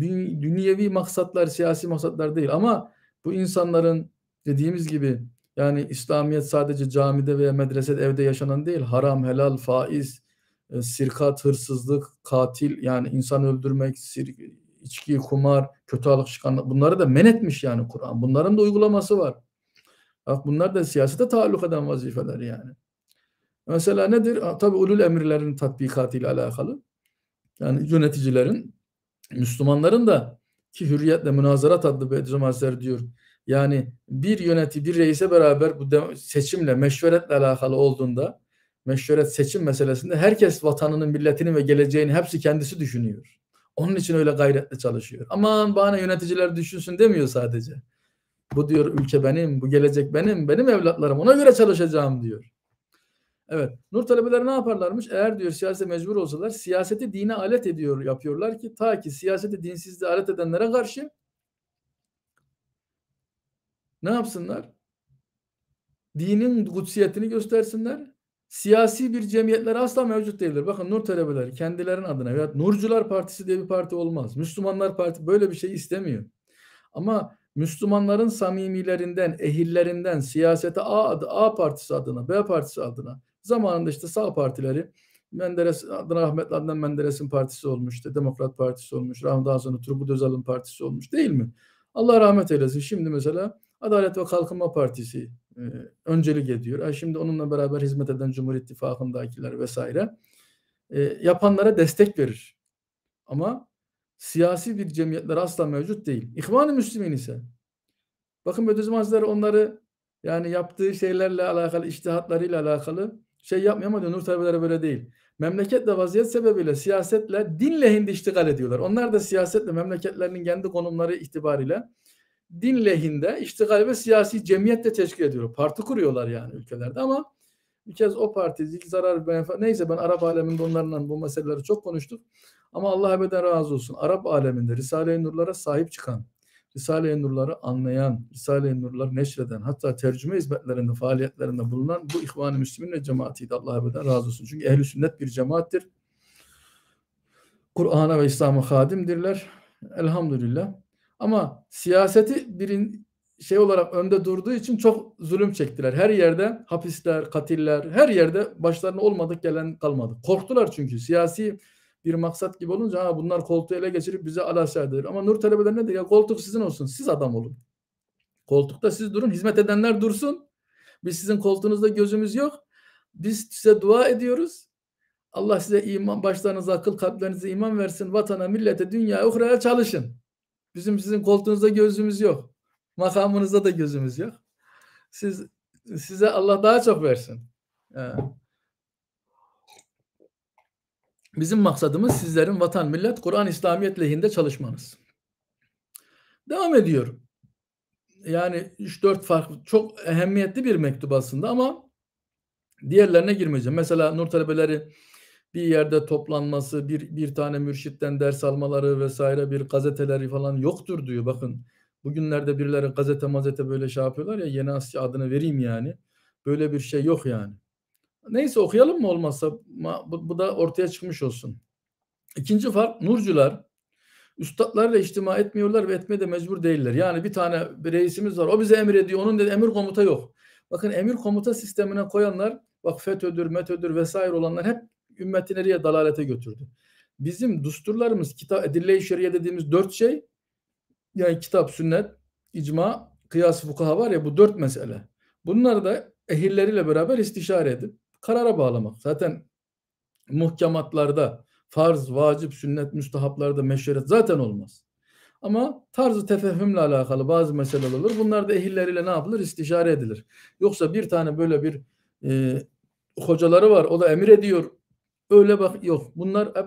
dünyevi maksatlar, siyasi maksatlar değil ama bu insanların dediğimiz gibi yani İslamiyet sadece camide veya medresede evde yaşanan değil, haram, helal, faiz, e, sirkat, hırsızlık, katil yani insan öldürmek, sir, içki, kumar, kötü alışkanlık bunları da men etmiş yani Kur'an. Bunların da uygulaması var. Bak bunlar da siyasete taalluk eden vazifeler yani. Mesela nedir? Tabi ulul emirlerin tatbikatıyla alakalı. Yani yöneticilerin, Müslümanların da ki hürriyetle münazara tatlı Bediüzzaman Hazretleri diyor yani bir yönetici, bir reise beraber bu seçimle, meşveretle alakalı olduğunda, meşveret seçim meselesinde herkes vatanının, milletinin ve geleceğini hepsi kendisi düşünüyor. Onun için öyle gayretle çalışıyor. Aman bana yöneticiler düşünsün demiyor sadece. Bu diyor ülke benim, bu gelecek benim, benim evlatlarım ona göre çalışacağım diyor. Evet. Nur talebeleri ne yaparlarmış? Eğer diyor siyasete mecbur olsalar siyaseti dine alet ediyor yapıyorlar ki ta ki siyaseti dinsizliğe alet edenlere karşı ne yapsınlar? Dinin kutsiyetini göstersinler. Siyasi bir cemiyetler asla mevcut değildir. Bakın Nur talebeleri kendilerin adına veya Nurcular Partisi diye bir parti olmaz. Müslümanlar Parti böyle bir şey istemiyor. Ama Müslümanların samimilerinden, ehillerinden siyasete A, adı, A partisi adına, B partisi adına zamanında işte sağ partileri Menderes adına rahmetli Adnan Menderes'in partisi olmuştu. Demokrat Partisi olmuş. Daha sonra Turgut Özal'ın partisi olmuş değil mi? Allah rahmet eylesin. Şimdi mesela Adalet ve Kalkınma Partisi e, öncelik ediyor. şimdi onunla beraber hizmet eden Cumhur İttifakı'ndakiler vesaire e, yapanlara destek verir. Ama siyasi bir cemiyetler asla mevcut değil. İhvan-ı Müslümin ise bakın Bediüzzaman Hazretleri onları yani yaptığı şeylerle alakalı, iştihatlarıyla alakalı şey yapmıyor ama diyor Nur talebeleri böyle değil. Memleketle vaziyet sebebiyle siyasetle din lehinde iştigal ediyorlar. Onlar da siyasetle memleketlerinin kendi konumları itibariyle din lehinde iştigal ve siyasi cemiyet de teşkil ediyor. Parti kuruyorlar yani ülkelerde ama bir kez o parti particilik zarar benefit. Neyse ben Arap aleminde onlarla bu meseleleri çok konuştuk. Ama Allah ebeden razı olsun. Arap aleminde Risale-i Nurlara sahip çıkan, Risale-i Nurları anlayan, Risale-i Nurları neşreden, hatta tercüme hizmetlerinde, faaliyetlerinde bulunan bu İhvan-ı Müslümin ve cemaatiydi. Allah ebeden razı olsun. Çünkü ehli sünnet bir cemaattir. Kur'an'a ve İslam'a hadimdirler. Elhamdülillah. Ama siyaseti birin şey olarak önde durduğu için çok zulüm çektiler. Her yerde hapisler, katiller, her yerde başlarına olmadık gelen kalmadı. Korktular çünkü siyasi bir maksat gibi olunca ha bunlar koltuğu ele geçirip bize alaşağı eder. Ama Nur talebeler ne diyor? koltuk sizin olsun. Siz adam olun. Koltukta siz durun. Hizmet edenler dursun. Biz sizin koltuğunuzda gözümüz yok. Biz size dua ediyoruz. Allah size iman, başlarınıza akıl, kalplerinize iman versin. Vatana, millete, dünyaya, uhraya çalışın. Bizim sizin koltuğunuzda gözümüz yok. Makamınızda da gözümüz yok. Siz size Allah daha çok versin. Bizim maksadımız sizlerin vatan, millet, Kur'an, İslamiyet lehinde çalışmanız. Devam ediyorum. Yani 3-4 farklı çok ehemmiyetli bir mektup aslında ama diğerlerine girmeyeceğim. Mesela Nur Talebeleri bir yerde toplanması, bir bir tane mürşitten ders almaları vesaire bir gazeteleri falan yoktur diyor. Bakın bugünlerde birileri gazete mazete böyle şey yapıyorlar ya Yeni Asya adını vereyim yani. Böyle bir şey yok yani. Neyse okuyalım mı olmazsa bu, bu da ortaya çıkmış olsun. İkinci fark nurcular üstadlarla ihtima etmiyorlar ve etmeye de mecbur değiller. Yani bir tane bir reisimiz var o bize emrediyor onun dedi emir komuta yok. Bakın emir komuta sistemine koyanlar bak FETÖ'dür, METÖ'dür vesaire olanlar hep ümmeti nereye dalalete götürdü. Bizim dusturlarımız kitap edille-i şeriye dediğimiz dört şey yani kitap, sünnet, icma, kıyas, fukaha var ya bu dört mesele. Bunları da ehilleriyle beraber istişare edip karara bağlamak. Zaten muhkematlarda farz, vacip, sünnet, müstahaplarda meşveret zaten olmaz. Ama tarzı tefehümle alakalı bazı meseleler olur. Bunlar da ehilleriyle ne yapılır? İstişare edilir. Yoksa bir tane böyle bir e, hocaları var. O da emir ediyor. Öyle bak yok. Bunlar hep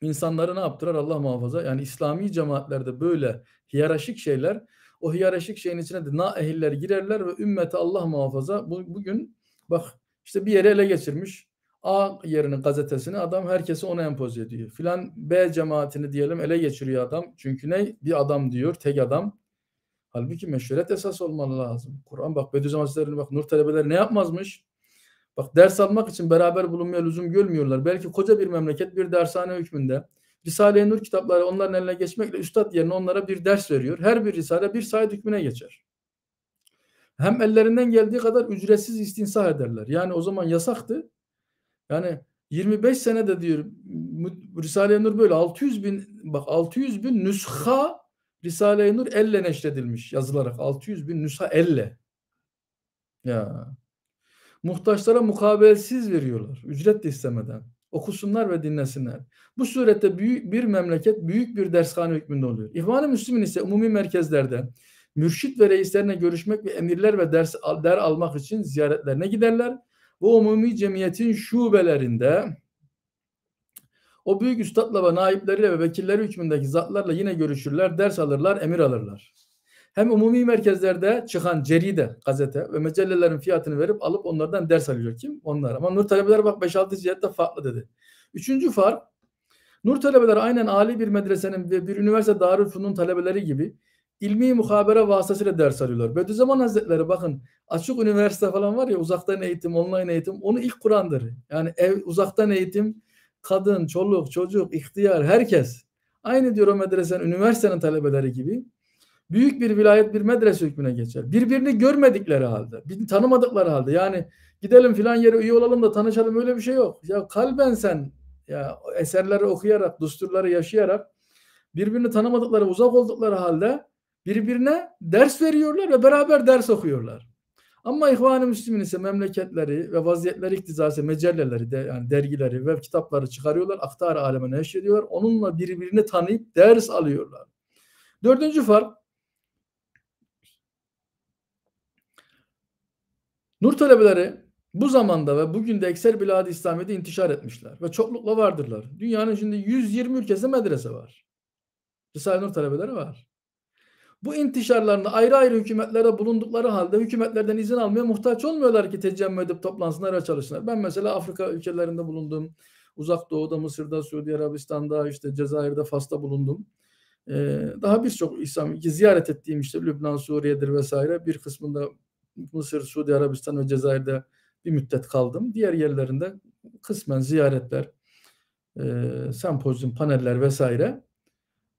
insanları ne yaptırar Allah muhafaza. Yani İslami cemaatlerde böyle hiyerarşik şeyler o hiyerarşik şeyin içine de naehiller girerler ve ümmeti Allah muhafaza bu, bugün bak işte bir yere ele geçirmiş. A yerinin gazetesini adam herkesi ona empoze ediyor. Filan B cemaatini diyelim ele geçiriyor adam. Çünkü ne? Bir adam diyor, tek adam. Halbuki meşveret esas olmalı lazım. Kur'an bak Bediüzzaman Hazretleri bak nur talebeleri ne yapmazmış? Bak ders almak için beraber bulunmaya lüzum görmüyorlar. Belki koca bir memleket bir dershane hükmünde. Risale-i Nur kitapları onların eline geçmekle üstad yerine onlara bir ders veriyor. Her bir risale bir sayı hükmüne geçer. Hem ellerinden geldiği kadar ücretsiz istinsah ederler. Yani o zaman yasaktı. Yani 25 sene de diyor Risale-i Nur böyle 600 bin bak 600 bin nüsha Risale-i Nur elle neşredilmiş yazılarak 600 bin nüsha elle. Ya Muhtaçlara mukabelsiz veriyorlar. Ücret de istemeden. Okusunlar ve dinlesinler. Bu surette büyük bir memleket büyük bir dershane hükmünde oluyor. İhvan-ı Müslümin ise umumi merkezlerde mürşit ve reislerine görüşmek ve emirler ve ders der almak için ziyaretlerine giderler. Bu umumi cemiyetin şubelerinde o büyük üstadla ve naipleriyle ve vekilleri hükmündeki zatlarla yine görüşürler, ders alırlar, emir alırlar hem umumi merkezlerde çıkan ceride, gazete ve mecellelerin fiyatını verip alıp onlardan ders alıyor. Kim? Onlar. Ama nur talebeler bak 5-6 cihette farklı dedi. Üçüncü fark, nur talebeler aynen Ali bir medresenin ve bir üniversite darülfünun talebeleri gibi ilmi muhabere vasıtasıyla ders alıyorlar. Bediüzzaman Hazretleri bakın açık üniversite falan var ya uzaktan eğitim, online eğitim onu ilk kurandır. Yani ev, uzaktan eğitim kadın, çoluk, çocuk, ihtiyar herkes. Aynı diyor o medresenin, üniversitenin talebeleri gibi büyük bir vilayet bir medrese hükmüne geçer. Birbirini görmedikleri halde, birbirini tanımadıkları halde yani gidelim filan yere üye olalım da tanışalım öyle bir şey yok. Ya kalben sen ya eserleri okuyarak, düsturları yaşayarak birbirini tanımadıkları, uzak oldukları halde birbirine ders veriyorlar ve beraber ders okuyorlar. Ama İhvan-ı Müslümin ise memleketleri ve vaziyetleri iktizası mecelleleri de yani dergileri, web kitapları çıkarıyorlar. Aktar aleme neşrediyorlar. Onunla birbirini tanıyıp ders alıyorlar. Dördüncü fark Nur talebeleri bu zamanda ve bugün de ekser bilad İslamiye'de intişar etmişler ve çoklukla vardırlar. Dünyanın şimdi 120 ülkesinde medrese var. Risale Nur talebeleri var. Bu intişarlarını ayrı ayrı hükümetlerde bulundukları halde hükümetlerden izin almaya muhtaç olmuyorlar ki tecemmü edip toplansınlar ve çalışsınlar. Ben mesela Afrika ülkelerinde bulundum. Uzak Doğu'da, Mısır'da, Suudi Arabistan'da, işte Cezayir'de, Fas'ta bulundum. Ee, daha birçok İslam ziyaret ettiğim işte Lübnan, Suriye'dir vesaire bir kısmında Mısır, Suudi Arabistan ve Cezayir'de bir müddet kaldım. Diğer yerlerinde kısmen ziyaretler, e, sempozyum, paneller vesaire.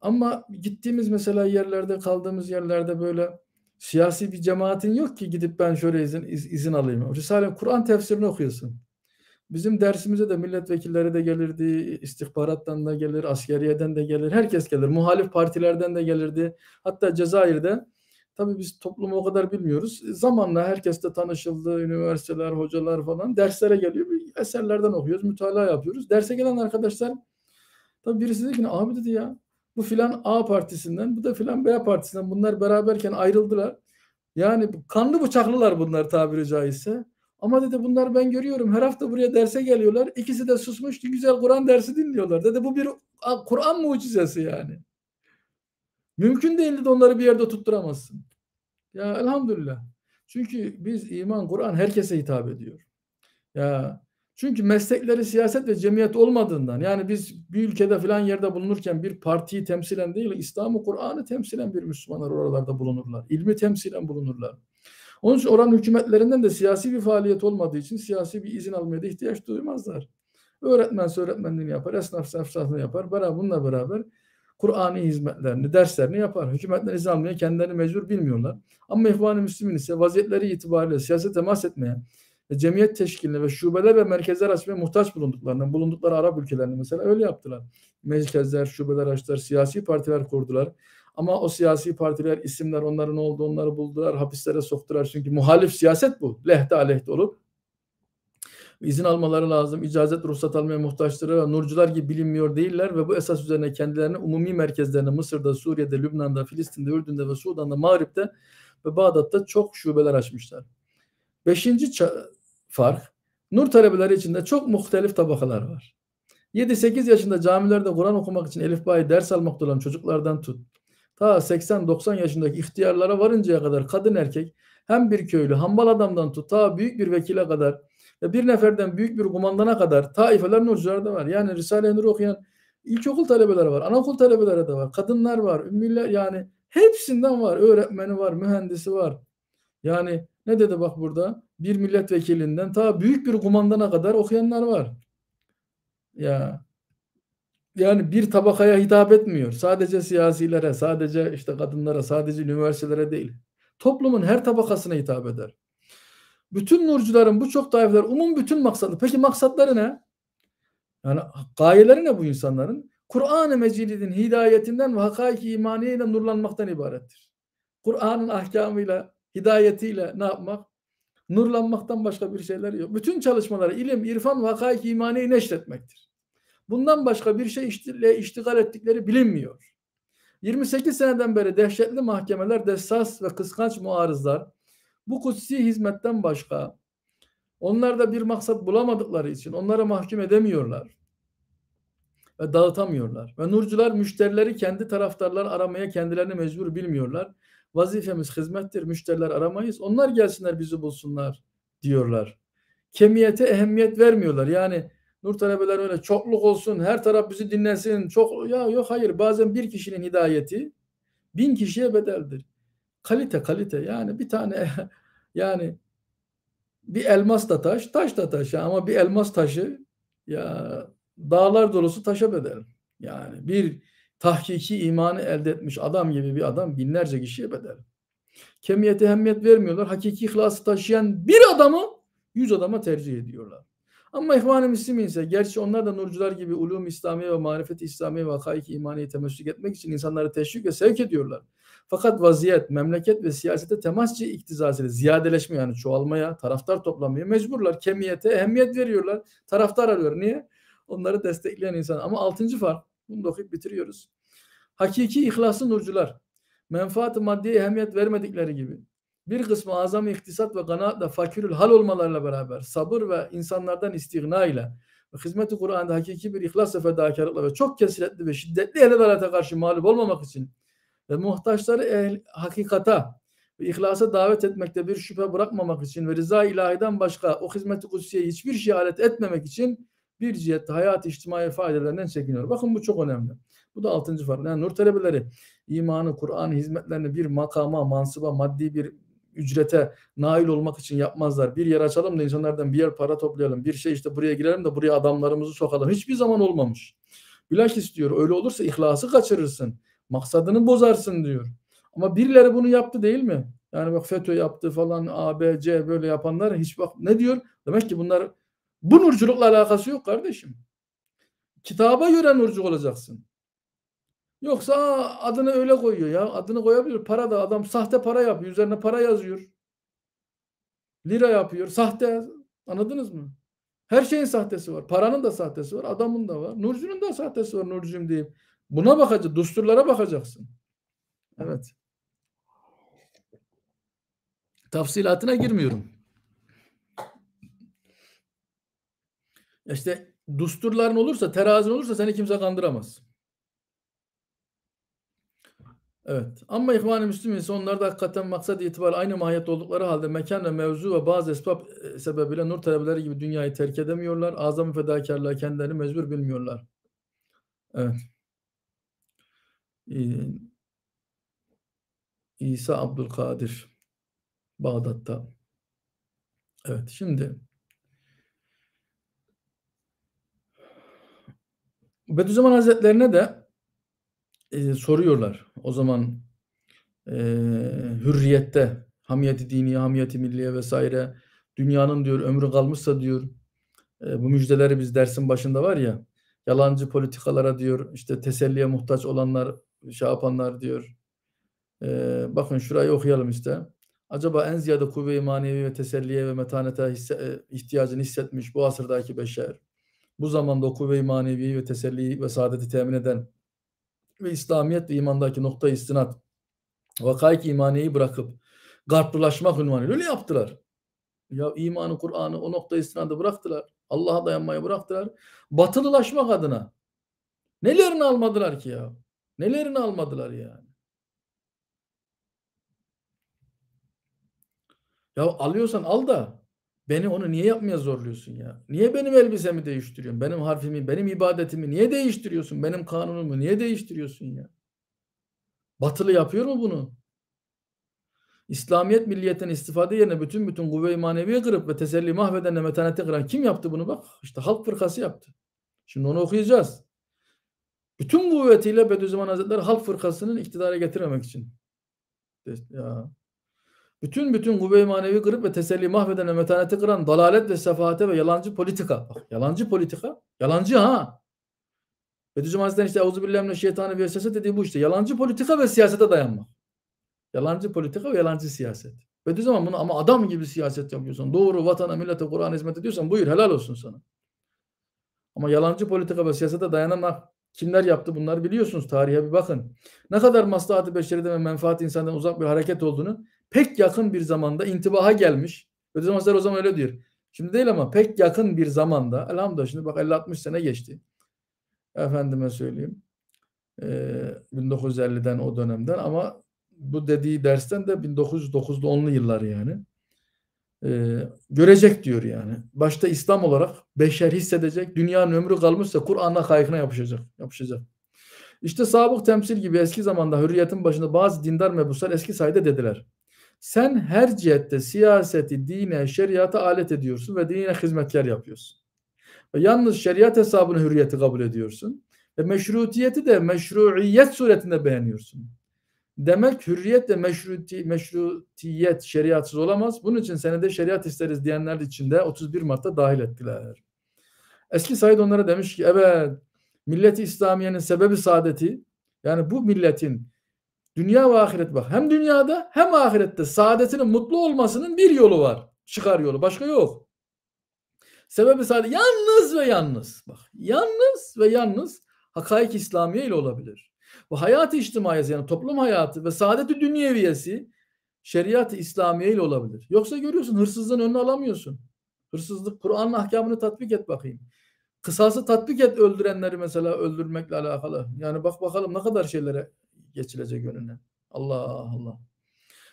Ama gittiğimiz mesela yerlerde, kaldığımız yerlerde böyle siyasi bir cemaatin yok ki gidip ben şöyle izin, izin alayım. Risale Kur'an tefsirini okuyorsun. Bizim dersimize de milletvekilleri de gelirdi, istihbarattan da gelir, askeriyeden de gelir, herkes gelir. Muhalif partilerden de gelirdi. Hatta Cezayir'de Tabii biz toplumu o kadar bilmiyoruz. E, zamanla herkesle tanışıldı, üniversiteler, hocalar falan derslere geliyor. Eserlerden okuyoruz, mütalaa yapıyoruz. Derse gelen arkadaşlar tabii birisi dedi ki abi dedi ya bu filan A partisinden, bu da filan B partisinden. Bunlar beraberken ayrıldılar. Yani kanlı bıçaklılar bunlar tabiri caizse. Ama dedi bunlar ben görüyorum her hafta buraya derse geliyorlar. İkisi de susmuştu, güzel Kur'an dersi dinliyorlar. Dedi bu bir Kur'an mucizesi yani. Mümkün değil de onları bir yerde tutturamazsın. Ya elhamdülillah. Çünkü biz iman, Kur'an herkese hitap ediyor. Ya çünkü meslekleri siyaset ve cemiyet olmadığından yani biz bir ülkede filan yerde bulunurken bir partiyi temsilen değil İslam'ı Kur'an'ı temsilen bir Müslümanlar oralarda bulunurlar. İlmi temsilen bulunurlar. Onun için oranın hükümetlerinden de siyasi bir faaliyet olmadığı için siyasi bir izin almaya da ihtiyaç duymazlar. Öğretmen öğretmenliğini yapar, esnaf esnaflığını yapar. Beraber bununla beraber Kur'an'ı hizmetlerini, derslerini yapar. Hükümetler izin almaya kendilerini mecbur bilmiyorlar. Ama İhvan-ı Müslümin ise vaziyetleri itibariyle siyasete temas etmeye, cemiyet teşkiline ve şubeler ve merkezler açmaya muhtaç bulunduklarını, bulundukları Arap ülkelerini mesela öyle yaptılar. Merkezler, şubeler açtılar, siyasi partiler kurdular. Ama o siyasi partiler, isimler onların oldu, onları buldular, hapislere soktular. Çünkü muhalif siyaset bu. Lehte aleyhte olup izin almaları lazım. icazet ruhsat almaya muhtaçtır. Nurcular gibi bilinmiyor değiller ve bu esas üzerine kendilerini umumi merkezlerine Mısır'da, Suriye'de, Lübnan'da, Filistin'de, Ürdün'de ve Sudan'da, Mağrip'te ve Bağdat'ta çok şubeler açmışlar. Beşinci fark, nur talebeleri içinde çok muhtelif tabakalar var. 7-8 yaşında camilerde Kur'an okumak için Elif Bayi ders almakta olan çocuklardan tut. Ta 80-90 yaşındaki ihtiyarlara varıncaya kadar kadın erkek hem bir köylü hambal adamdan tut ta büyük bir vekile kadar ve bir neferden büyük bir kumandana kadar taifeler nurcular da var. Yani Risale-i Nur okuyan ilkokul talebeleri var, anaokul talebeleri de var, kadınlar var, ümmüller yani hepsinden var. Öğretmeni var, mühendisi var. Yani ne dedi bak burada? Bir milletvekilinden ta büyük bir kumandana kadar okuyanlar var. Ya yani bir tabakaya hitap etmiyor. Sadece siyasilere, sadece işte kadınlara, sadece üniversitelere değil. Toplumun her tabakasına hitap eder bütün nurcuların bu çok tayfeler umum bütün maksatlı. Peki maksatları ne? Yani gayeleri ne bu insanların? Kur'an-ı Mecid'in hidayetinden ve hakaiki imaniyle nurlanmaktan ibarettir. Kur'an'ın ahkamıyla, hidayetiyle ne yapmak? Nurlanmaktan başka bir şeyler yok. Bütün çalışmaları ilim, irfan ve hakaiki imaniyi neşretmektir. Bundan başka bir şey işle iştigal ettikleri bilinmiyor. 28 seneden beri dehşetli mahkemeler, dessas ve kıskanç muarızlar, bu kutsi hizmetten başka onlar da bir maksat bulamadıkları için onlara mahkum edemiyorlar ve dağıtamıyorlar. Ve nurcular müşterileri kendi taraftarlar aramaya kendilerini mecbur bilmiyorlar. Vazifemiz hizmettir, müşteriler aramayız. Onlar gelsinler bizi bulsunlar diyorlar. Kemiyete ehemmiyet vermiyorlar. Yani nur talebeler öyle çokluk olsun, her taraf bizi dinlesin. Çok ya yok hayır bazen bir kişinin hidayeti bin kişiye bedeldir. Kalite kalite yani bir tane yani bir elmas da taş, taş da taş. ama bir elmas taşı ya dağlar dolusu taşa bedel. Yani bir tahkiki imanı elde etmiş adam gibi bir adam binlerce kişiye bedel. Kemiyete ehemmiyet vermiyorlar. Hakiki ihlası taşıyan bir adamı yüz adama tercih ediyorlar. Ama İhvan-ı Müslümin ise gerçi onlar da nurcular gibi ulum İslamiye ve marifet İslamiye ve hakaik imaniye temessük etmek için insanları teşvik ve sevk ediyorlar. Fakat vaziyet memleket ve siyasete temasçı iktizasıyla ziyadeleşme yani çoğalmaya, taraftar toplamaya mecburlar. Kemiyete ehemmiyet veriyorlar. Taraftar arıyor. Niye? Onları destekleyen insan. Ama altıncı fark. Bunu da okuyup bitiriyoruz. Hakiki ihlaslı nurcular. Menfaat-ı maddiye ehemmiyet vermedikleri gibi bir kısmı azam iktisat ve kanaatle fakirül hal olmalarıyla beraber sabır ve insanlardan istigna ile ve hizmet Kur'an'da hakiki bir ihlas ve fedakarlıkla ve çok kesiletli ve şiddetli helalata karşı mağlup olmamak için ve muhtaçları ehl, hakikata ve ihlasa davet etmekte bir şüphe bırakmamak için ve rıza ilahiden başka o hizmeti kutsiye hiçbir şey alet etmemek için bir cihette hayat içtimai faydalarından çekiniyor. Bakın bu çok önemli. Bu da altıncı farz. Yani nur talebeleri imanı, Kur'an hizmetlerini bir makama, mansıba, maddi bir ücrete nail olmak için yapmazlar. Bir yer açalım da insanlardan bir yer para toplayalım. Bir şey işte buraya girelim de buraya adamlarımızı sokalım. Hiçbir zaman olmamış. Bilakis diyor öyle olursa ihlası kaçırırsın. Maksadını bozarsın diyor. Ama birileri bunu yaptı değil mi? Yani bak FETÖ yaptı falan A, B, C böyle yapanlar hiç bak ne diyor? Demek ki bunlar bu nurculukla alakası yok kardeşim. Kitaba göre nurcu olacaksın. Yoksa adını öyle koyuyor ya. Adını koyabilir. Para da adam sahte para yapıyor. Üzerine para yazıyor. Lira yapıyor. Sahte. Anladınız mı? Her şeyin sahtesi var. Paranın da sahtesi var. Adamın da var. Nurcu'nun da sahtesi var Nurcu'm diyeyim. Buna bakacaksın, dusturlara bakacaksın. Evet. Tafsilatına girmiyorum. İşte dusturların olursa, terazin olursa seni kimse kandıramaz. Evet. Ama İhvan-ı Müslüm ise onlar da hakikaten maksat itibariyle aynı mahiyet oldukları halde mekan ve mevzu ve bazı esbab e, sebebiyle nur talebeleri gibi dünyayı terk edemiyorlar. Azam fedakarlığa kendilerini mecbur bilmiyorlar. Evet. Ee, İsa Abdülkadir Bağdat'ta. Evet şimdi Bediüzzaman Hazretlerine de e, soruyorlar. O zaman e, hürriyette hamiyeti dini, hamiyeti milliye vesaire dünyanın diyor ömrü kalmışsa diyor e, bu müjdeleri biz dersin başında var ya yalancı politikalara diyor işte teselliye muhtaç olanlar şey yapanlar diyor. E, bakın şurayı okuyalım işte. Acaba en ziyade kuvve-i manevi ve teselliye ve metanete hisse, e, ihtiyacını hissetmiş bu asırdaki beşer, bu zamanda o kuvve-i manevi ve teselli ve saadeti temin eden ve İslamiyet ve imandaki nokta istinat, vakaik imaniyeyi bırakıp garplılaşmak ünvanıyla öyle yaptılar. Ya imanı, Kur'an'ı o nokta istinadı bıraktılar. Allah'a dayanmayı bıraktılar. Batılılaşmak adına. Nelerini almadılar ki ya? Nelerini almadılar yani? Ya alıyorsan al da beni onu niye yapmaya zorluyorsun ya? Niye benim elbisemi değiştiriyorsun? Benim harfimi, benim ibadetimi niye değiştiriyorsun? Benim kanunumu niye değiştiriyorsun ya? Batılı yapıyor mu bunu? İslamiyet milliyetten istifade yerine bütün bütün kuvve-i maneviye kırıp ve teselli mahvedenle metaneti kıran kim yaptı bunu bak? İşte halk fırkası yaptı. Şimdi onu okuyacağız. Bütün kuvvetiyle Bediüzzaman Hazretleri Halk Fırkası'nın iktidara getirmemek için. Ya. Bütün bütün kuvve-i manevi kırıp ve teselli mahveden ve metaneti kıran dalalet ve sefahate ve yalancı politika. Bak, yalancı politika. Yalancı ha. Bediüzzaman Hazretleri işte Euzubillahimle şeytanı ve siyaset dediği bu işte. Yalancı politika ve siyasete dayanma. Yalancı politika ve yalancı siyaset. Bediüzzaman bunu ama adam gibi siyaset yapıyorsun, doğru vatana, millete, Kur'an'a hizmet ediyorsan buyur helal olsun sana. Ama yalancı politika ve siyasete dayanan Kimler yaptı bunları biliyorsunuz. Tarihe bir bakın. Ne kadar maslahatı beşeriden ve menfaat insandan uzak bir hareket olduğunu pek yakın bir zamanda intibaha gelmiş. Ödemeler o zaman öyle diyor. Şimdi değil ama pek yakın bir zamanda elhamdülillah şimdi bak 50-60 sene geçti. Efendime söyleyeyim. Ee, 1950'den o dönemden ama bu dediği dersten de 1909'lu 10'lu yılları yani e, görecek diyor yani. Başta İslam olarak beşer hissedecek. Dünyanın ömrü kalmışsa Kur'an'a kayıkına yapışacak. yapışacak. İşte sabık temsil gibi eski zamanda hürriyetin başında bazı dindar mebuslar eski sayede dediler. Sen her cihette siyaseti, dine, şeriata alet ediyorsun ve dine hizmetler yapıyorsun. Ve yalnız şeriat hesabını hürriyeti kabul ediyorsun. Ve meşrutiyeti de meşruiyet suretinde beğeniyorsun. Demek hürriyet de meşruti, meşrutiyet şeriatsız olamaz. Bunun için senede şeriat isteriz diyenler içinde 31 Mart'ta dahil ettiler. Eski Said onlara demiş ki evet milleti İslamiye'nin sebebi saadeti yani bu milletin dünya ve ahiret bak hem dünyada hem ahirette saadetinin mutlu olmasının bir yolu var. Çıkar yolu başka yok. Sebebi saadet yalnız ve yalnız bak yalnız ve yalnız hakaik İslamiye ile olabilir. Bu hayat-ı içtimaiyesi yani toplum hayatı ve saadeti dünyeviyesi şeriat-ı İslamiye ile olabilir. Yoksa görüyorsun hırsızlığın önüne alamıyorsun. Hırsızlık Kur'an'ın ahkamını tatbik et bakayım. Kısası tatbik et öldürenleri mesela öldürmekle alakalı. Yani bak bakalım ne kadar şeylere geçilecek önüne. Allah Allah.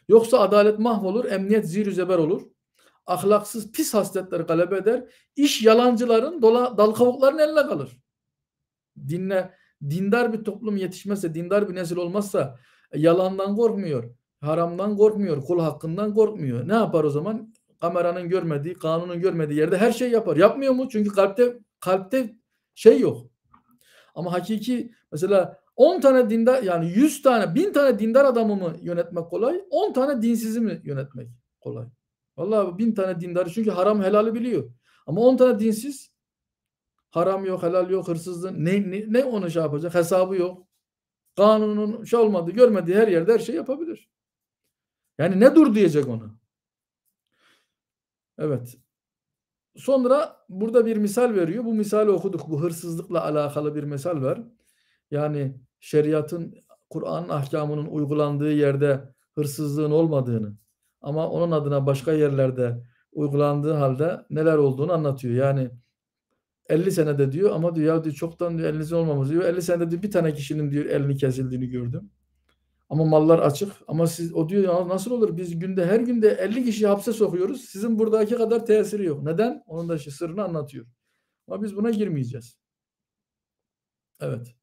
Yoksa adalet mahvolur, emniyet zir zeber olur. Ahlaksız pis hasletler galebe eder. İş yalancıların, dola, dal kavukların eline kalır. Dinle Dindar bir toplum yetişmezse, dindar bir nesil olmazsa e, yalandan korkmuyor, haramdan korkmuyor, kul hakkından korkmuyor. Ne yapar o zaman? Kameranın görmediği, kanunun görmediği yerde her şey yapar. Yapmıyor mu? Çünkü kalpte kalpte şey yok. Ama hakiki mesela 10 tane dindar yani 100 tane 1000 tane dindar adamı mı yönetmek kolay? 10 tane dinsizi mi yönetmek kolay? Vallahi 1000 tane dindarı çünkü haram helali biliyor. Ama 10 tane dinsiz Haram yok, helal yok, hırsızlığın ne, ne, ne onu şey yapacak? Hesabı yok. Kanunun şey olmadı, görmedi her yerde her şey yapabilir. Yani ne dur diyecek onu? Evet. Sonra burada bir misal veriyor. Bu misali okuduk. Bu hırsızlıkla alakalı bir misal var. Yani şeriatın, Kur'an'ın ahkamının uygulandığı yerde hırsızlığın olmadığını ama onun adına başka yerlerde uygulandığı halde neler olduğunu anlatıyor. Yani 50 senede diyor ama diyor ya diyor çoktan diyor elinizin olmamız diyor. 50 senede diyor bir tane kişinin diyor elini kesildiğini gördüm. Ama mallar açık. Ama siz o diyor ya nasıl olur biz günde her günde 50 kişi hapse sokuyoruz. Sizin buradaki kadar tesiri yok. Neden? Onun da sırrını anlatıyor. Ama biz buna girmeyeceğiz. Evet.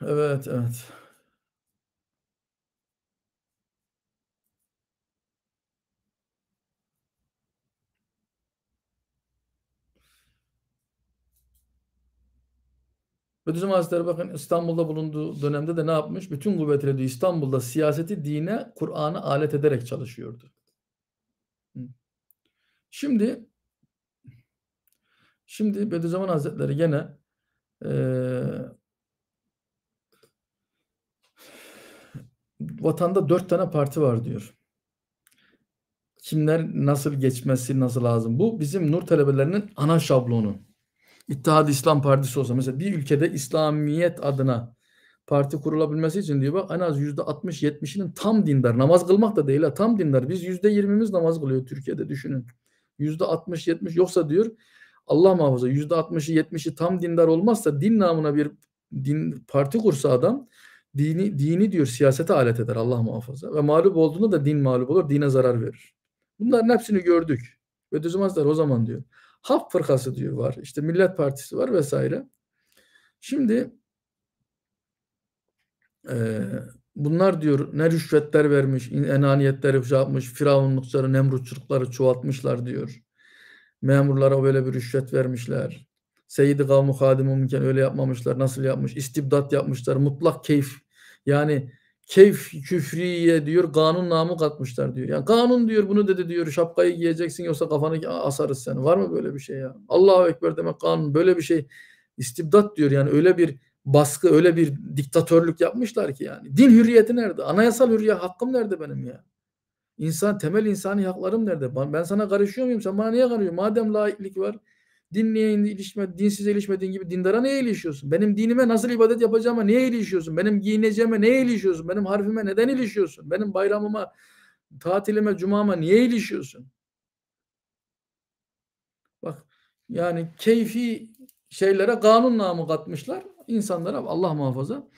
Evet, evet. Bediüzzaman Hazretleri bakın İstanbul'da bulunduğu dönemde de ne yapmış? Bütün kuvvetiyle diyor İstanbul'da siyaseti dine, Kur'an'a alet ederek çalışıyordu. Şimdi şimdi Bediüzzaman Hazretleri gene e, vatanda dört tane parti var diyor. Kimler nasıl geçmesi nasıl lazım? Bu bizim nur talebelerinin ana şablonu. İttihad İslam Partisi olsa mesela bir ülkede İslamiyet adına parti kurulabilmesi için diyor bak en az yüzde 60-70'inin tam dindar. Namaz kılmak da değil ha tam dindar. Biz yüzde 20'miz namaz kılıyor Türkiye'de düşünün. Yüzde 60-70 yoksa diyor Allah muhafaza yüzde 60'ı 70'i tam dindar olmazsa din namına bir din parti kursa adam dini dini diyor siyasete alet eder Allah muhafaza. Ve mağlup olduğunda da din mağlup olur dine zarar verir. Bunların hepsini gördük. Ve düzmezler o zaman diyor. Halk Fırkası diyor var. İşte Millet Partisi var vesaire. Şimdi e, bunlar diyor ne rüşvetler vermiş, enaniyetler şey yapmış, firavunlukları, nemrutçulukları çoğaltmışlar diyor. Memurlara böyle bir rüşvet vermişler. Seyyid-i Kavmu Hadimumken öyle yapmamışlar, nasıl yapmış, İstibdat yapmışlar, mutlak keyif. Yani keyf küfriye diyor kanun namı katmışlar diyor. Yani kanun diyor bunu dedi diyor şapkayı giyeceksin yoksa kafanı asarız seni. Var mı böyle bir şey ya? Allahu Ekber demek kanun böyle bir şey istibdat diyor yani öyle bir baskı öyle bir diktatörlük yapmışlar ki yani. Din hürriyeti nerede? Anayasal hürriyet hakkım nerede benim ya? İnsan temel insani haklarım nerede? Ben, ben sana karışıyor muyum? Sen bana niye karışıyorsun? Madem laiklik var Dinliye ilişme, dinsiz ilişmediğin gibi dindara neye ilişiyorsun? Benim dinime nasıl ibadet yapacağıma neye ilişiyorsun? Benim giyineceğime neye ilişiyorsun? Benim harfime neden ilişiyorsun? Benim bayramıma, tatilime, cumama niye ilişiyorsun? Bak yani keyfi şeylere kanun namı katmışlar. insanlara Allah muhafaza.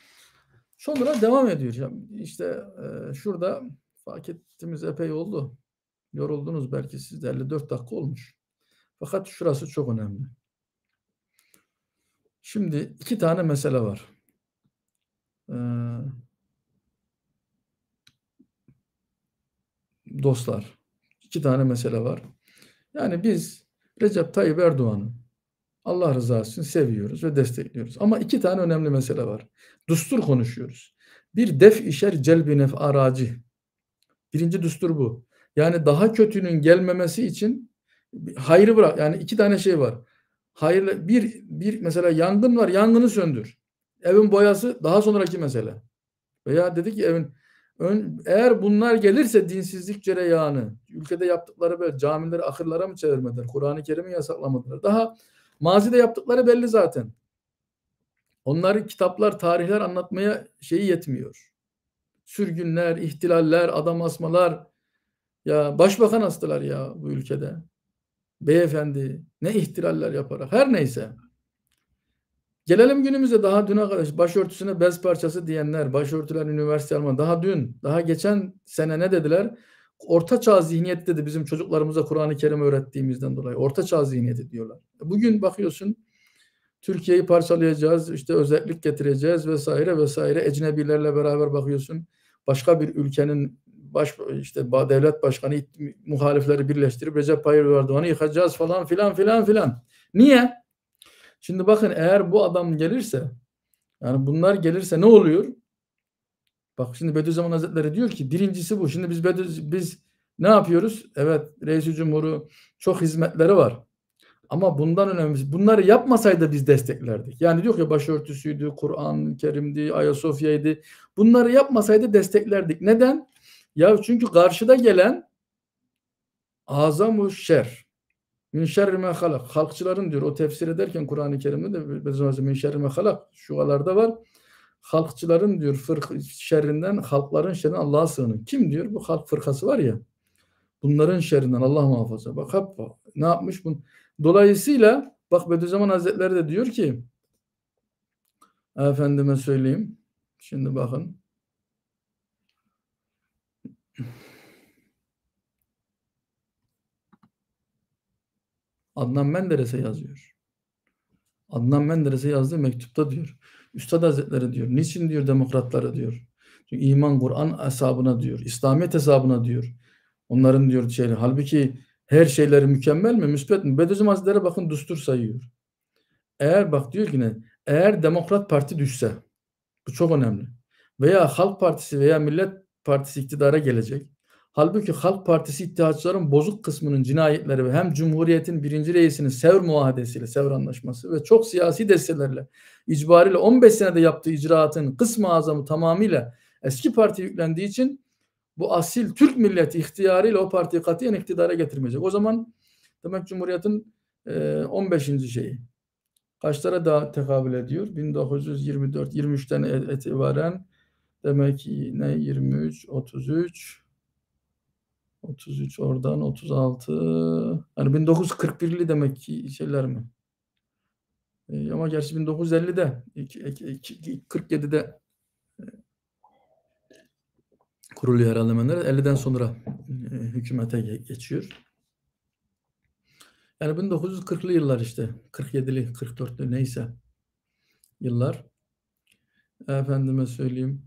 Sonra devam ediyor. İşte e, şurada fark epey oldu. Yoruldunuz belki siz de 54 dakika olmuş. Fakat şurası çok önemli. Şimdi iki tane mesele var. Ee, dostlar, iki tane mesele var. Yani biz Recep Tayyip Erdoğan'ı Allah rızası için seviyoruz ve destekliyoruz. Ama iki tane önemli mesele var. Düstur konuşuyoruz. Bir def işer celbi nef aracı. Birinci düstur bu. Yani daha kötünün gelmemesi için hayrı bırak. Yani iki tane şey var. Hayırlı bir bir mesela yangın var. Yangını söndür. Evin boyası daha sonraki mesele. Veya dedi ki evin ön, eğer bunlar gelirse dinsizlik cereyanı ülkede yaptıkları böyle camileri akırlara mı çevirmediler? Kur'an-ı Kerim'i yasaklamadılar. Daha mazide yaptıkları belli zaten. Onları kitaplar, tarihler anlatmaya şeyi yetmiyor. Sürgünler, ihtilaller, adam asmalar. Ya başbakan astılar ya bu ülkede beyefendi ne ihtilaller yaparak her neyse. Gelelim günümüze daha dün arkadaş başörtüsüne bez parçası diyenler, başörtüler üniversite alma daha dün, daha geçen sene ne dediler? Orta çağ zihniyet dedi bizim çocuklarımıza Kur'an-ı Kerim öğrettiğimizden dolayı. Orta çağ zihniyeti diyorlar. Bugün bakıyorsun Türkiye'yi parçalayacağız, işte özellik getireceğiz vesaire vesaire. Ecnebilerle beraber bakıyorsun. Başka bir ülkenin baş işte devlet başkanı muhalifleri birleştirip Recep Tayyip Erdoğan'ı yıkacağız falan filan filan filan. Niye? Şimdi bakın eğer bu adam gelirse yani bunlar gelirse ne oluyor? Bak şimdi Bediüzzaman Hazretleri diyor ki birincisi bu. Şimdi biz Bediüz, biz ne yapıyoruz? Evet reis Cumhur'u çok hizmetleri var. Ama bundan önemlisi bunları yapmasaydı biz desteklerdik. Yani diyor ki başörtüsüydü, Kur'an-ı Kerim'di, Ayasofya'ydı. Bunları yapmasaydı desteklerdik. Neden? Ya çünkü karşıda gelen azamu şer. Min şerri halak. Halkçıların diyor o tefsir ederken Kur'an-ı Kerim'de de biraz min şerri me halak şualarda var. Halkçıların diyor fırk şerrinden halkların şerrinden Allah'a sığının. Kim diyor? Bu halk fırkası var ya. Bunların şerrinden Allah muhafaza. Bak hep ne yapmış bu? Dolayısıyla bak Bediüzzaman Hazretleri de diyor ki efendime söyleyeyim. Şimdi bakın. Adnan Menderes'e yazıyor. Adnan Menderes'e yazdığı mektupta diyor. Üstad Hazretleri diyor. Niçin diyor demokratlara diyor. Çünkü iman Kur'an hesabına diyor. İslamiyet hesabına diyor. Onların diyor şeyleri. Halbuki her şeyleri mükemmel mi? Müspet mi? Bediüzzaman Hazretleri bakın düstur sayıyor. Eğer bak diyor ki ne? Eğer Demokrat Parti düşse bu çok önemli. Veya Halk Partisi veya Millet Partisi iktidara gelecek. Halbuki Halk Partisi iddiaçların bozuk kısmının cinayetleri ve hem Cumhuriyet'in birinci reisinin Sevr muahedesiyle, Sevr anlaşması ve çok siyasi destelerle, icbariyle 15 senede yaptığı icraatın kısmı azamı tamamıyla eski parti yüklendiği için bu asil Türk milleti ihtiyarıyla o partiyi katiyen iktidara getirmeyecek. O zaman demek Cumhuriyet'in e, 15. şeyi. Kaçlara daha tekabül ediyor? 1924-23'ten itibaren Demek ki yine 23, 33, 33 oradan 36. Yani 1941'li demek ki şeyler mi? E, ama gerçi 1950'de 47'de e, kuruluyor herhalde Menderes. 50'den sonra e, hükümete geçiyor. Yani 1940'lı yıllar işte. 47'li, 44'lü neyse yıllar. Efendime söyleyeyim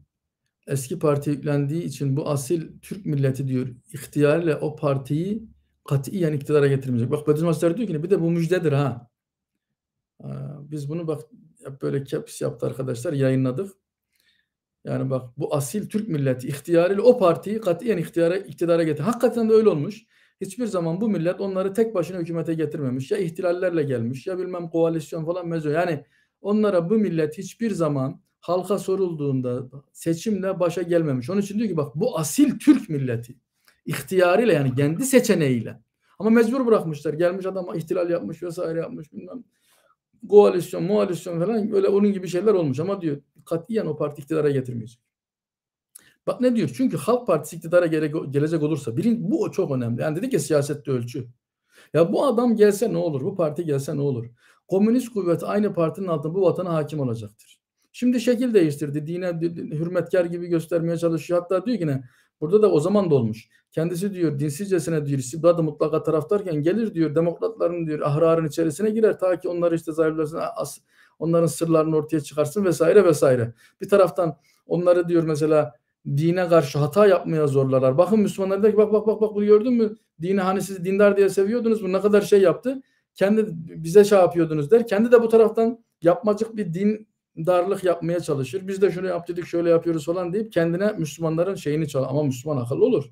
eski partiye yüklendiği için bu asil Türk milleti diyor ihtiyarıyla o partiyi katiyen iktidara getirmeyecek. Bak Bedir Bediüzzaman diyor ki bir de bu müjdedir ha. Ee, biz bunu bak böyle caps yaptı arkadaşlar yayınladık. Yani bak bu asil Türk milleti ihtiyarıyla o partiyi katiyen iktidara, iktidara getir. Hakikaten de öyle olmuş. Hiçbir zaman bu millet onları tek başına hükümete getirmemiş. Ya ihtilallerle gelmiş ya bilmem koalisyon falan mezun. Yani onlara bu millet hiçbir zaman halka sorulduğunda seçimle başa gelmemiş. Onun için diyor ki bak bu asil Türk milleti ihtiyarıyla yani kendi seçeneğiyle ama mecbur bırakmışlar. Gelmiş adam ihtilal yapmış vesaire yapmış bilmem. Koalisyon, muhalisyon falan öyle onun gibi şeyler olmuş ama diyor katiyen o parti iktidara getirmeyecek. Bak ne diyor? Çünkü Halk Partisi iktidara gele- gelecek olursa birin bu çok önemli. Yani dedik ya siyasette ölçü. Ya bu adam gelse ne olur? Bu parti gelse ne olur? Komünist kuvvet aynı partinin altında bu vatana hakim olacaktır. Şimdi şekil değiştirdi. Dine hürmetkar gibi göstermeye çalışıyor. Hatta diyor ki ne? Burada da o zaman dolmuş. Kendisi diyor dinsizcesine diyor istibdadı mutlaka taraftarken gelir diyor demokratların diyor ahrarın içerisine girer ta ki onları işte zayıflasın onların sırlarını ortaya çıkarsın vesaire vesaire. Bir taraftan onları diyor mesela dine karşı hata yapmaya zorlarlar. Bakın Müslümanlar der ki bak bak bak bak bu gördün mü? Dini hani siz dindar diye seviyordunuz bu ne kadar şey yaptı. Kendi bize şey yapıyordunuz der. Kendi de bu taraftan yapmacık bir din darlık yapmaya çalışır. Biz de şunu yap şöyle yapıyoruz falan deyip kendine Müslümanların şeyini çal ama Müslüman akıllı olur.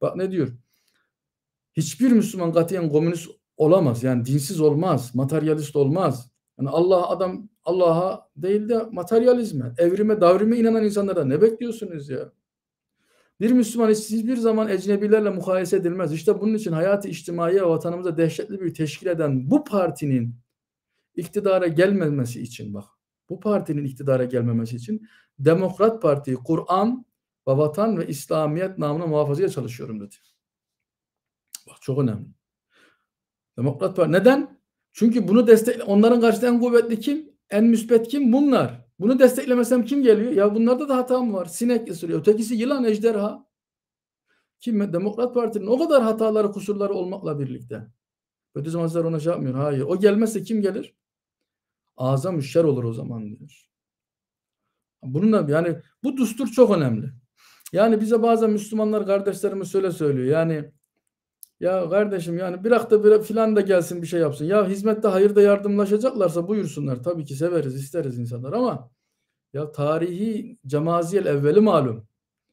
Bak ne diyor? Hiçbir Müslüman katiyen komünist olamaz. Yani dinsiz olmaz, materyalist olmaz. Yani Allah adam Allah'a değil de materyalizme, evrime, davrime inanan insanlara ne bekliyorsunuz ya? Bir Müslüman hiçbir zaman ecnebilerle mukayese edilmez. İşte bunun için hayatı içtimaiye vatanımıza dehşetli bir teşkil eden bu partinin iktidara gelmemesi için bak bu partinin iktidara gelmemesi için Demokrat Parti'yi Kur'an ve vatan ve İslamiyet namına muhafazaya çalışıyorum dedi. Bak çok önemli. Demokrat Parti. Neden? Çünkü bunu destekle onların karşısında en kuvvetli kim? En müspet kim? Bunlar. Bunu desteklemesem kim geliyor? Ya bunlarda da hata var? Sinek ısırıyor. Ötekisi yılan, ejderha. Kim? Demokrat Parti'nin o kadar hataları, kusurları olmakla birlikte. Bediüzzaman Hazretleri ona şey yapmıyor. Hayır. O gelmezse kim gelir? ağza müşer olur o zaman diyor. Bunun da yani bu dustur çok önemli. Yani bize bazen Müslümanlar kardeşlerimiz şöyle söylüyor. Yani ya kardeşim yani bir da bir filan da gelsin bir şey yapsın. Ya hizmette hayırda yardımlaşacaklarsa buyursunlar. Tabii ki severiz, isteriz insanlar ama ya tarihi cemaziyel evveli malum.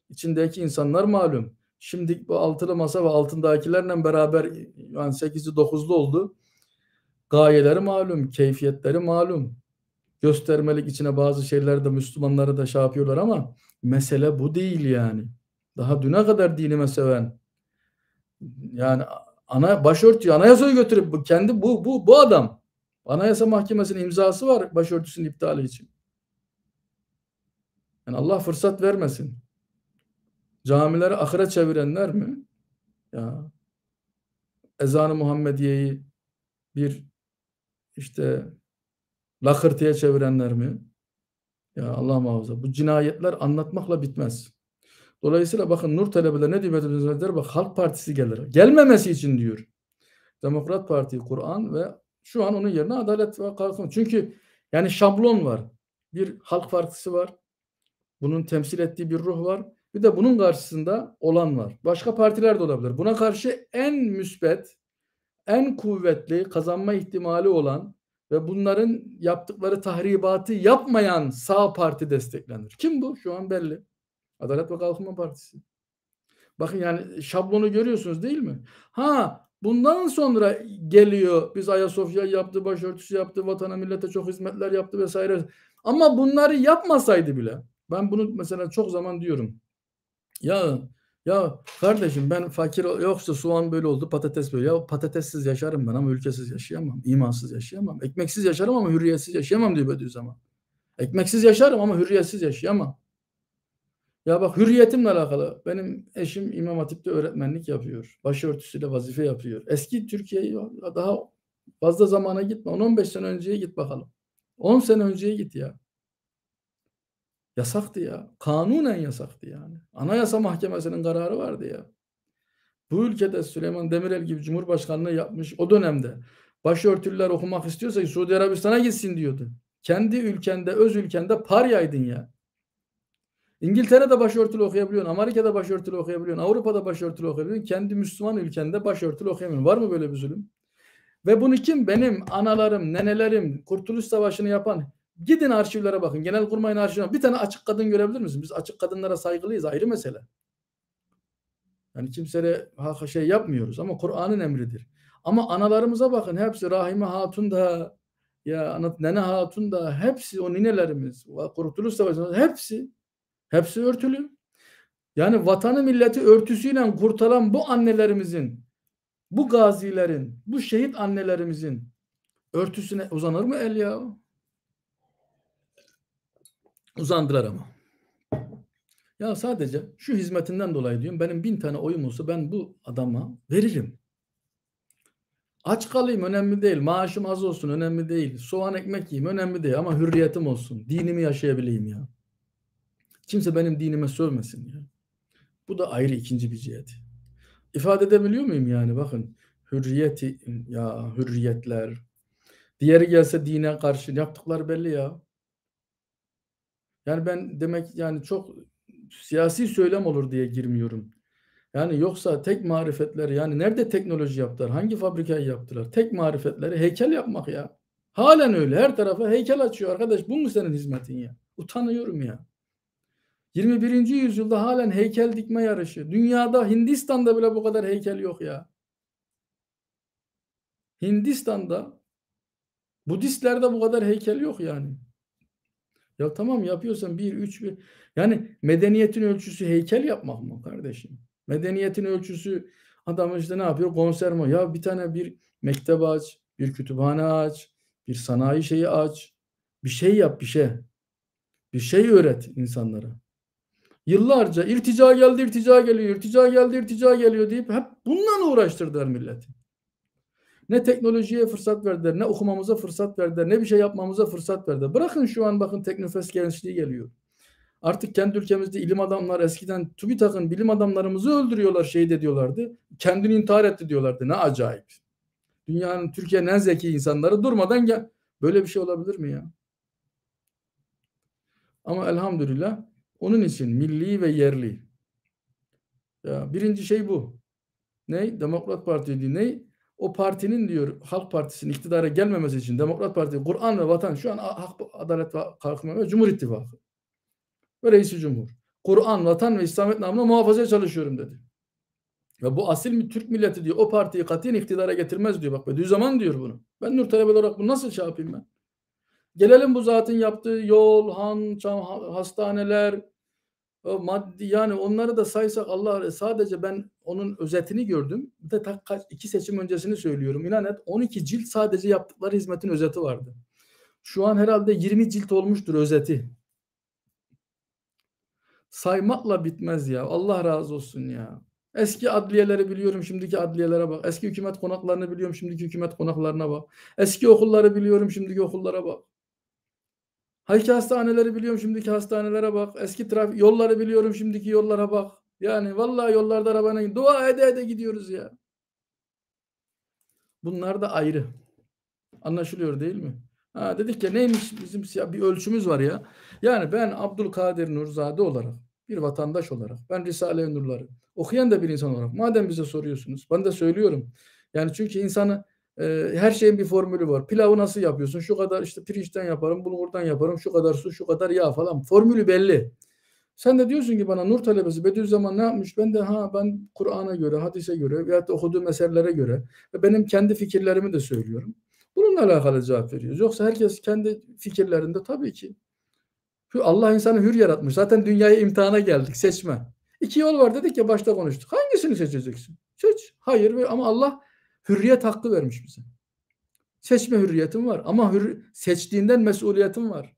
İçindeki insanlar malum. Şimdi bu altılı masa ve altındakilerle beraber yani sekizi dokuzlu oldu. Gayeleri malum, keyfiyetleri malum. Göstermelik içine bazı şeyler de Müslümanları da şey yapıyorlar ama mesele bu değil yani. Daha düne kadar dinime seven yani ana başörtüyü anayasayı götürüp bu kendi bu bu bu adam anayasa mahkemesinin imzası var başörtüsünün iptali için. Yani Allah fırsat vermesin. Camileri ahıra çevirenler mi? Ya ezanı Muhammediye'yi bir işte lakırtıya çevirenler mi? Ya Allah muhafaza. Bu cinayetler anlatmakla bitmez. Dolayısıyla bakın Nur talebeler ne diyor Metin Bak Halk Partisi gelir. Gelmemesi için diyor. Demokrat Parti, Kur'an ve şu an onun yerine Adalet ve Kalkınma. Çünkü yani şablon var. Bir Halk Partisi var. Bunun temsil ettiği bir ruh var. Bir de bunun karşısında olan var. Başka partiler de olabilir. Buna karşı en müsbet, en kuvvetli kazanma ihtimali olan ve bunların yaptıkları tahribatı yapmayan sağ parti desteklenir. Kim bu? Şu an belli. Adalet ve Kalkınma Partisi. Bakın yani şablonu görüyorsunuz değil mi? Ha bundan sonra geliyor biz Ayasofya yaptı, başörtüsü yaptı, vatana millete çok hizmetler yaptı vesaire. Ama bunları yapmasaydı bile ben bunu mesela çok zaman diyorum. Ya ya kardeşim ben fakir yoksa soğan böyle oldu patates böyle. Ya patatessiz yaşarım ben ama ülkesiz yaşayamam. imansız yaşayamam. Ekmeksiz yaşarım ama hürriyetsiz yaşayamam diyor Bediüzzaman. Ekmeksiz yaşarım ama hürriyetsiz yaşayamam. Ya bak hürriyetimle alakalı. Benim eşim İmam Hatip'te öğretmenlik yapıyor. Başörtüsüyle vazife yapıyor. Eski Türkiye'yi daha fazla zamana gitme. 10-15 sene önceye git bakalım. 10 sene önceye git ya. Yasaktı ya. Kanunen yasaktı yani. Anayasa Mahkemesi'nin kararı vardı ya. Bu ülkede Süleyman Demirel gibi Cumhurbaşkanlığı yapmış o dönemde başörtüler okumak istiyorsa Suudi Arabistan'a gitsin diyordu. Kendi ülkende, öz ülkende par yaydın ya. İngiltere'de başörtülü okuyabiliyorsun, Amerika'da başörtülü okuyabiliyorsun, Avrupa'da başörtülü okuyabiliyorsun. Kendi Müslüman ülkende başörtülü okuyamıyorsun. Var mı böyle bir zulüm? Ve bunu kim? Benim analarım, nenelerim, Kurtuluş Savaşı'nı yapan Gidin arşivlere bakın. Genel kurmayın arşivlerine. Bir tane açık kadın görebilir misiniz? Biz açık kadınlara saygılıyız. Ayrı mesele. Yani kimseye şey yapmıyoruz ama Kur'an'ın emridir. Ama analarımıza bakın. Hepsi Rahime Hatun da ya Nene Hatun da hepsi o ninelerimiz Kurtuluş Savaşı'nda hepsi hepsi örtülü. Yani vatanı milleti örtüsüyle kurtaran bu annelerimizin bu gazilerin, bu şehit annelerimizin örtüsüne uzanır mı el ya? Uzandılar ama. Ya sadece şu hizmetinden dolayı diyorum benim bin tane oyum olsa ben bu adama veririm. Aç kalayım önemli değil. Maaşım az olsun önemli değil. Soğan ekmek yiyeyim önemli değil ama hürriyetim olsun. Dinimi yaşayabileyim ya. Kimse benim dinime sövmesin ya. Bu da ayrı ikinci bir cihet. İfade edebiliyor muyum yani bakın hürriyeti ya hürriyetler. Diğeri gelse dine karşı yaptıkları belli ya. Yani ben demek yani çok siyasi söylem olur diye girmiyorum. Yani yoksa tek marifetler yani nerede teknoloji yaptılar? Hangi fabrikayı yaptılar? Tek marifetleri heykel yapmak ya. Halen öyle her tarafa heykel açıyor arkadaş. Bu mu senin hizmetin ya? Utanıyorum ya. 21. yüzyılda halen heykel dikme yarışı. Dünyada Hindistan'da bile bu kadar heykel yok ya. Hindistan'da Budistlerde bu kadar heykel yok yani. Ya tamam yapıyorsan bir, üç, bir. Yani medeniyetin ölçüsü heykel yapmak mı kardeşim? Medeniyetin ölçüsü adam işte ne yapıyor? Konser mi? Ya bir tane bir mektep aç, bir kütüphane aç, bir sanayi şeyi aç. Bir şey yap bir şey. Bir şey öğret insanlara. Yıllarca irtica geldi, irtica geliyor, irtica geldi, irtica geliyor deyip hep bununla uğraştırdılar milleti. Ne teknolojiye fırsat verdiler, ne okumamıza fırsat verdiler, ne bir şey yapmamıza fırsat verdiler. Bırakın şu an bakın teknofest gençliği geliyor. Artık kendi ülkemizde ilim adamlar eskiden TÜBİTAK'ın bilim adamlarımızı öldürüyorlar şeyde diyorlardı. Kendini intihar etti diyorlardı. Ne acayip. Dünyanın Türkiye'nin en zeki insanları durmadan gel. Böyle bir şey olabilir mi ya? Ama elhamdülillah onun için milli ve yerli. Ya birinci şey bu. Ne? Demokrat Parti ney? o partinin diyor Halk Partisi'nin iktidara gelmemesi için Demokrat Parti, Kur'an ve Vatan şu an Hak, Adalet ve Kalkınma ve Cumhur İttifakı ve Reisi Cumhur. Kur'an, Vatan ve İslamiyet namına muhafazaya çalışıyorum dedi. Ve bu asil bir Türk milleti diyor o partiyi katiyen iktidara getirmez diyor. Bak zaman diyor bunu. Ben nur talebe olarak bunu nasıl şey yapayım ben? Gelelim bu zatın yaptığı yol, han, çam, hastaneler, maddi yani onları da saysak Allah sadece ben onun özetini gördüm. Bir de tak, iki seçim öncesini söylüyorum. İnan et 12 cilt sadece yaptıkları hizmetin özeti vardı. Şu an herhalde 20 cilt olmuştur özeti. Saymakla bitmez ya. Allah razı olsun ya. Eski adliyeleri biliyorum şimdiki adliyelere bak. Eski hükümet konaklarını biliyorum şimdiki hükümet konaklarına bak. Eski okulları biliyorum şimdiki okullara bak. Ha iki hastaneleri biliyorum şimdiki hastanelere bak. Eski trafik yolları biliyorum şimdiki yollara bak. Yani vallahi yollarda arabayla dua ede ede gidiyoruz ya. Bunlar da ayrı. Anlaşılıyor değil mi? Ha, dedik ya neymiş bizim siyah bir ölçümüz var ya. Yani ben Abdülkadir Nurzade olarak bir vatandaş olarak ben Risale-i Nurları okuyan da bir insan olarak madem bize soruyorsunuz ben de söylüyorum. Yani çünkü insanı e, her şeyin bir formülü var. Pilavı nasıl yapıyorsun? Şu kadar işte pirinçten yaparım, bulgurdan yaparım, şu kadar su, şu kadar yağ falan. Formülü belli. Sen de diyorsun ki bana nur talebesi Bediüzzaman ne yapmış? Ben de ha ben Kur'an'a göre, hadise göre veyahut da okuduğum eserlere göre ve benim kendi fikirlerimi de söylüyorum. Bununla alakalı cevap veriyoruz. Yoksa herkes kendi fikirlerinde tabii ki Allah insanı hür yaratmış. Zaten dünyaya imtihana geldik. Seçme. İki yol var dedik ya başta konuştuk. Hangisini seçeceksin? Seç. Hayır ama Allah hürriyet hakkı vermiş bize. Seçme hürriyetim var ama hür, seçtiğinden mesuliyetim var.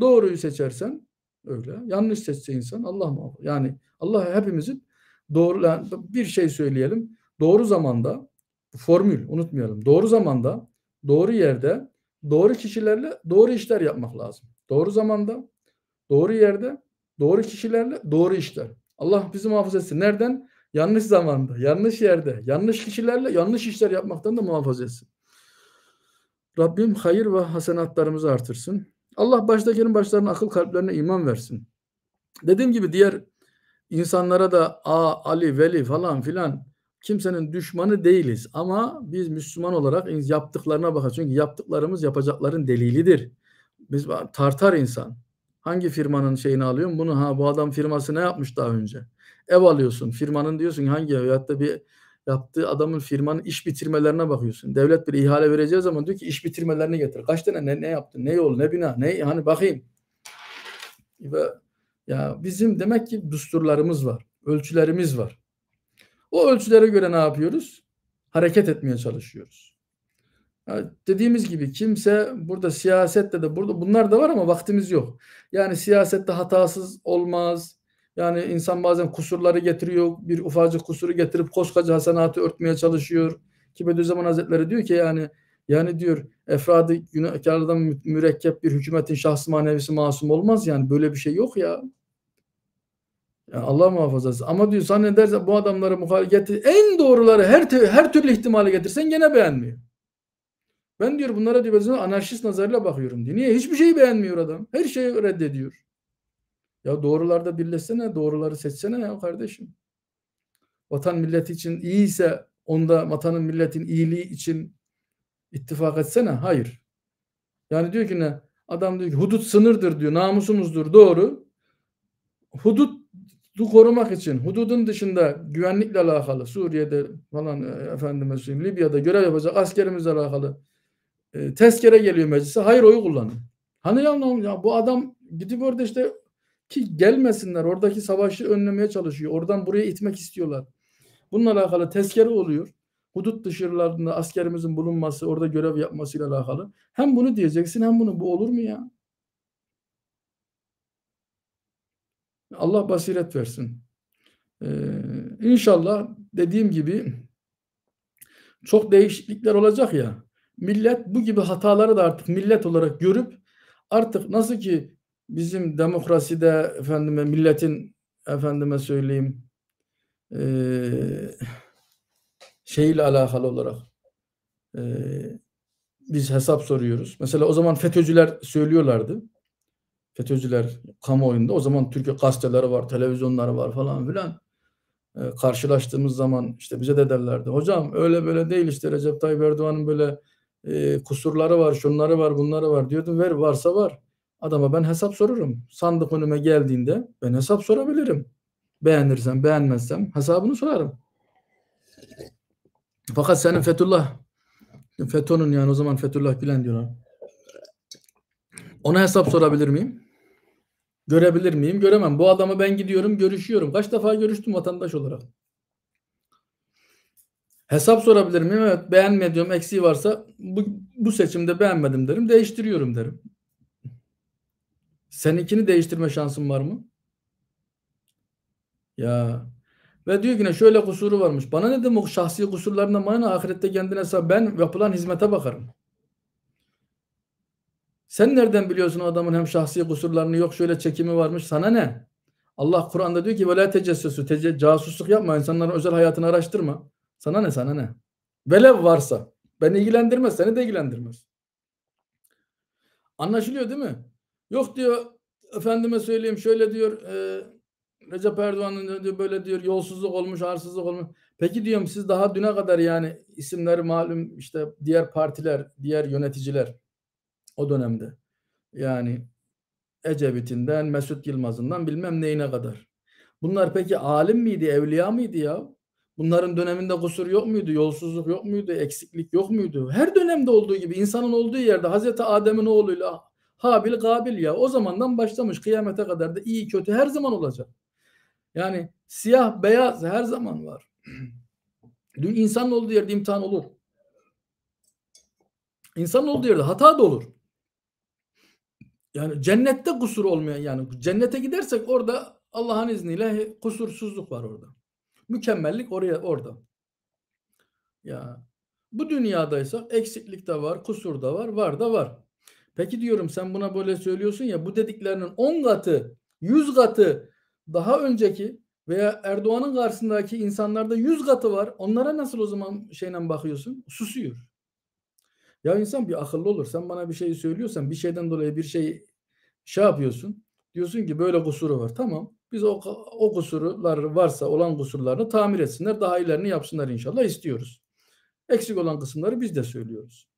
Doğruyu seçersen öyle. Yanlış seçse insan Allah muhafaza. Yani Allah hepimizin doğru yani bir şey söyleyelim. Doğru zamanda formül unutmayalım. Doğru zamanda, doğru yerde, doğru kişilerle doğru işler yapmak lazım. Doğru zamanda, doğru yerde, doğru kişilerle doğru işler. Allah bizi muhafaza etsin. Nereden? yanlış zamanda, yanlış yerde, yanlış kişilerle yanlış işler yapmaktan da muhafaza etsin. Rabbim hayır ve hasenatlarımızı artırsın. Allah baştakinin başlarına akıl kalplerine iman versin. Dediğim gibi diğer insanlara da A, Ali, Veli falan filan kimsenin düşmanı değiliz. Ama biz Müslüman olarak yaptıklarına bakar. Çünkü yaptıklarımız yapacakların delilidir. Biz tartar insan. Hangi firmanın şeyini alıyorsun? Bunu ha bu adam firması ne yapmış daha önce? Ev alıyorsun. Firmanın diyorsun hangi ev? Hatta bir yaptığı adamın firmanın iş bitirmelerine bakıyorsun. Devlet bir ihale vereceği zaman diyor ki iş bitirmelerini getir. Kaç tane ne, ne yaptın? Ne yol, ne bina, ne hani bakayım. Ve ya bizim demek ki düsturlarımız var. Ölçülerimiz var. O ölçülere göre ne yapıyoruz? Hareket etmeye çalışıyoruz. Dediğimiz gibi kimse burada siyasette de burada bunlar da var ama vaktimiz yok. Yani siyasette hatasız olmaz. Yani insan bazen kusurları getiriyor. Bir ufacık kusuru getirip koskoca hasenatı örtmeye çalışıyor. Ki Bediüzzaman Hazretleri diyor ki yani yani diyor efradı günahkarlardan mürekkep bir hükümetin şahsı manevisi masum olmaz yani böyle bir şey yok ya. Yani Allah muhafazası. Ama diyor ne derse bu adamlara muhalefet en doğruları her her türlü ihtimali getirsen gene beğenmiyor. Ben diyor bunlara diyor ben anarşist nazarıyla bakıyorum diyor. Niye? Hiçbir şeyi beğenmiyor adam. Her şeyi reddediyor. Ya doğrularda birleşsene, doğruları seçsene ya kardeşim. Vatan millet için iyiyse onda vatanın milletin iyiliği için ittifak etsene. Hayır. Yani diyor ki ne? Adam diyor ki hudut sınırdır diyor. Namusumuzdur. Doğru. Hudut korumak için hududun dışında güvenlikle alakalı Suriye'de falan e, efendime söyleyeyim Libya'da görev yapacak askerimizle alakalı e, tezkere geliyor meclise hayır oyu kullanıyor. Hani yanlış ya bu adam gidip orada işte ki gelmesinler oradaki savaşı önlemeye çalışıyor. Oradan buraya itmek istiyorlar. Bununla alakalı tezkere oluyor. Hudut dışarılarında askerimizin bulunması, orada görev yapmasıyla alakalı. Hem bunu diyeceksin hem bunu bu olur mu ya? Allah basiret versin. Ee, inşallah dediğim gibi çok değişiklikler olacak ya millet bu gibi hataları da artık millet olarak görüp artık nasıl ki bizim demokraside efendime milletin efendime söyleyeyim e, şeyle alakalı olarak e, biz hesap soruyoruz. Mesela o zaman FETÖ'cüler söylüyorlardı. FETÖ'cüler kamuoyunda o zaman Türkiye gazeteleri var, televizyonları var falan filan. E, karşılaştığımız zaman işte bize de derlerdi. Hocam öyle böyle değil işte Recep Tayyip Erdoğan'ın böyle e, kusurları var, şunları var, bunları var diyordum. Ver varsa var. Adama ben hesap sorurum. Sandık önüme geldiğinde ben hesap sorabilirim. Beğenirsem, beğenmezsem hesabını sorarım. Fakat senin Fethullah, FETÖ'nün yani o zaman Fethullah Gülen diyorlar. Ona hesap sorabilir miyim? Görebilir miyim? Göremem. Bu adamı ben gidiyorum, görüşüyorum. Kaç defa görüştüm vatandaş olarak. Hesap sorabilir miyim? Evet beğenmediyorum. diyorum eksiği varsa bu, bu seçimde beğenmedim derim değiştiriyorum derim. Seninkini değiştirme şansın var mı? Ya ve diyor ki ne şöyle kusuru varmış. Bana ne demek şahsi kusurlarına bana ahirette kendine hesap ben yapılan hizmete bakarım. Sen nereden biliyorsun adamın hem şahsi kusurlarını yok şöyle çekimi varmış sana ne? Allah Kur'an'da diyor ki ve la tecessüsü, tece, casusluk yapma insanların özel hayatını araştırma. Sana ne sana ne? Velev varsa. Beni ilgilendirmez. Seni de ilgilendirmez. Anlaşılıyor değil mi? Yok diyor efendime söyleyeyim şöyle diyor e, Recep Erdoğan'ın diyor böyle diyor yolsuzluk olmuş, arsızlık olmuş. Peki diyorum siz daha düne kadar yani isimleri malum işte diğer partiler, diğer yöneticiler o dönemde. Yani Ecevit'inden, Mesut Yılmaz'ından bilmem neyine kadar. Bunlar peki alim miydi, evliya mıydı ya? Bunların döneminde kusur yok muydu? Yolsuzluk yok muydu? Eksiklik yok muydu? Her dönemde olduğu gibi insanın olduğu yerde Hazreti Adem'in oğluyla Habil Kabil ya o zamandan başlamış kıyamete kadar da iyi kötü her zaman olacak. Yani siyah beyaz her zaman var. Dün insanın olduğu yerde imtihan olur. İnsan olduğu yerde hata da olur. Yani cennette kusur olmayan yani cennete gidersek orada Allah'ın izniyle kusursuzluk var orada. Mükemmellik oraya orada. Ya bu dünyadaysa eksiklik de var, kusur da var, var da var. Peki diyorum sen buna böyle söylüyorsun ya bu dediklerinin 10 katı, 100 katı daha önceki veya Erdoğan'ın karşısındaki insanlarda 100 katı var. Onlara nasıl o zaman şeyle bakıyorsun? Susuyor. Ya insan bir akıllı olur. Sen bana bir şey söylüyorsan bir şeyden dolayı bir şey şey yapıyorsun. Diyorsun ki böyle kusuru var. Tamam. Biz o, o kusurlar varsa olan kusurlarını tamir etsinler. Daha ilerini yapsınlar inşallah istiyoruz. Eksik olan kısımları biz de söylüyoruz.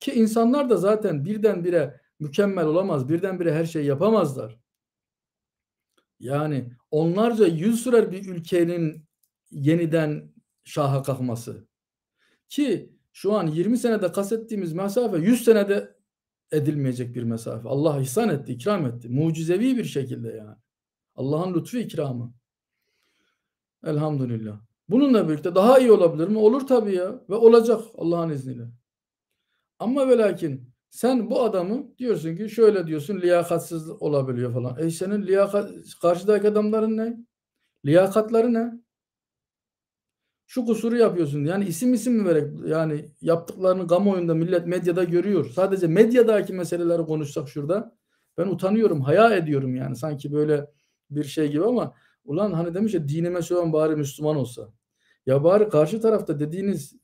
Ki insanlar da zaten birdenbire mükemmel olamaz. Birdenbire her şeyi yapamazlar. Yani onlarca yüz sürer bir ülkenin yeniden şaha kalkması. Ki şu an 20 senede kasettiğimiz mesafe 100 senede edilmeyecek bir mesafe. Allah ihsan etti, ikram etti. Mucizevi bir şekilde yani. Allah'ın lütfu ikramı. Elhamdülillah. Bununla birlikte daha iyi olabilir mi? Olur tabii ya. Ve olacak Allah'ın izniyle. Ama ve lakin sen bu adamı diyorsun ki şöyle diyorsun liyakatsız olabiliyor falan. E senin liyakat, karşıdaki adamların ne? Liyakatları ne? Şu kusuru yapıyorsun. Yani isim isim mi vererek yani yaptıklarını kamuoyunda millet medyada görüyor. Sadece medyadaki meseleleri konuşsak şurada. Ben utanıyorum, haya ediyorum yani. Sanki böyle bir şey gibi ama ulan hani demiş ya dinime söven bari Müslüman olsa. Ya bari karşı tarafta dediğiniz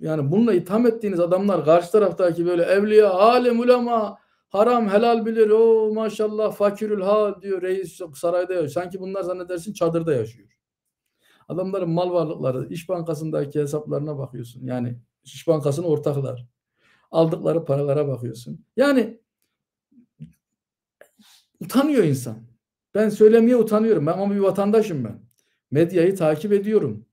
yani bununla itham ettiğiniz adamlar karşı taraftaki böyle evliya, alim, ulema, haram, helal bilir. O maşallah fakirül ha diyor reis sarayda yaşıyor. Sanki bunlar zannedersin çadırda yaşıyor. Adamların mal varlıkları, iş Bankası'ndaki hesaplarına bakıyorsun. Yani iş Bankası'nın ortaklar. Aldıkları paralara bakıyorsun. Yani utanıyor insan. Ben söylemeye utanıyorum. Ben ama bir vatandaşım ben. Medyayı takip ediyorum.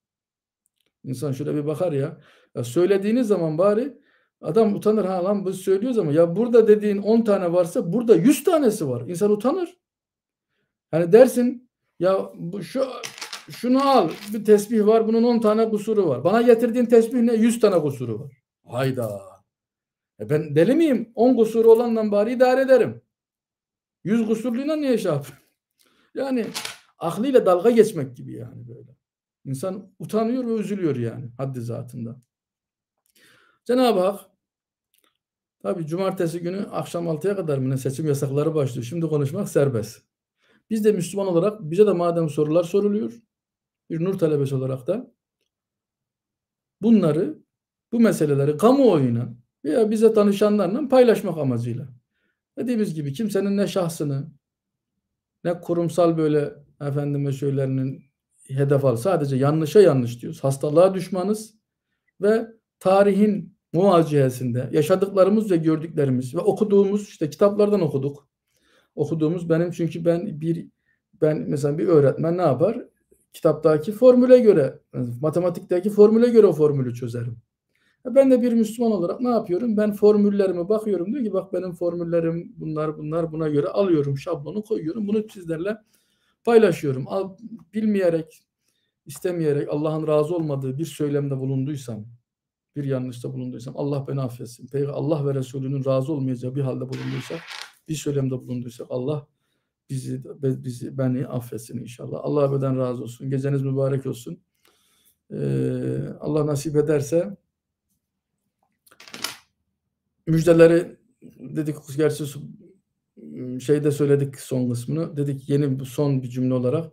İnsan şöyle bir bakar ya. ya söylediğiniz zaman bari adam utanır ha lan bu söylüyoruz ama ya burada dediğin 10 tane varsa burada 100 tanesi var. İnsan utanır. Hani dersin ya bu şu şunu al bir tesbih var bunun 10 tane kusuru var. Bana getirdiğin tesbih ne? 100 tane kusuru var. Hayda. E ben deli miyim? 10 kusuru olandan bari idare ederim. 100 kusurluyla niye şey yapayım? Yani aklıyla dalga geçmek gibi yani böyle. İnsan utanıyor ve üzülüyor yani haddi zatında. Cenab-ı Hak tabi cumartesi günü akşam 6'ya kadar mı ne seçim yasakları başlıyor. Şimdi konuşmak serbest. Biz de Müslüman olarak bize de madem sorular soruluyor bir nur talebesi olarak da bunları bu meseleleri kamuoyuna veya bize tanışanlarla paylaşmak amacıyla. Dediğimiz gibi kimsenin ne şahsını ne kurumsal böyle efendime söylerinin hedef al. Sadece yanlışa yanlış diyoruz. Hastalığa düşmanız ve tarihin Muaz yaşadıklarımız ve gördüklerimiz ve okuduğumuz işte kitaplardan okuduk. Okuduğumuz benim çünkü ben bir ben mesela bir öğretmen ne yapar? Kitaptaki formüle göre, matematikteki formüle göre o formülü çözerim. E, ben de bir Müslüman olarak ne yapıyorum? Ben formüllerime bakıyorum. Diyor ki bak benim formüllerim bunlar bunlar buna göre alıyorum şablonu koyuyorum. Bunu sizlerle paylaşıyorum. Bilmeyerek, istemeyerek Allah'ın razı olmadığı bir söylemde bulunduysam, bir yanlışta bulunduysam Allah beni affetsin. Peygamber Allah ve Resulünün razı olmayacağı bir halde bulunduysak, bir söylemde bulunduysak Allah bizi, bizi beni affetsin inşallah. Allah beden razı olsun. Geceniz mübarek olsun. Ee, Allah nasip ederse müjdeleri dedik gerçi şeyde söyledik son kısmını. Dedik yeni son bir cümle olarak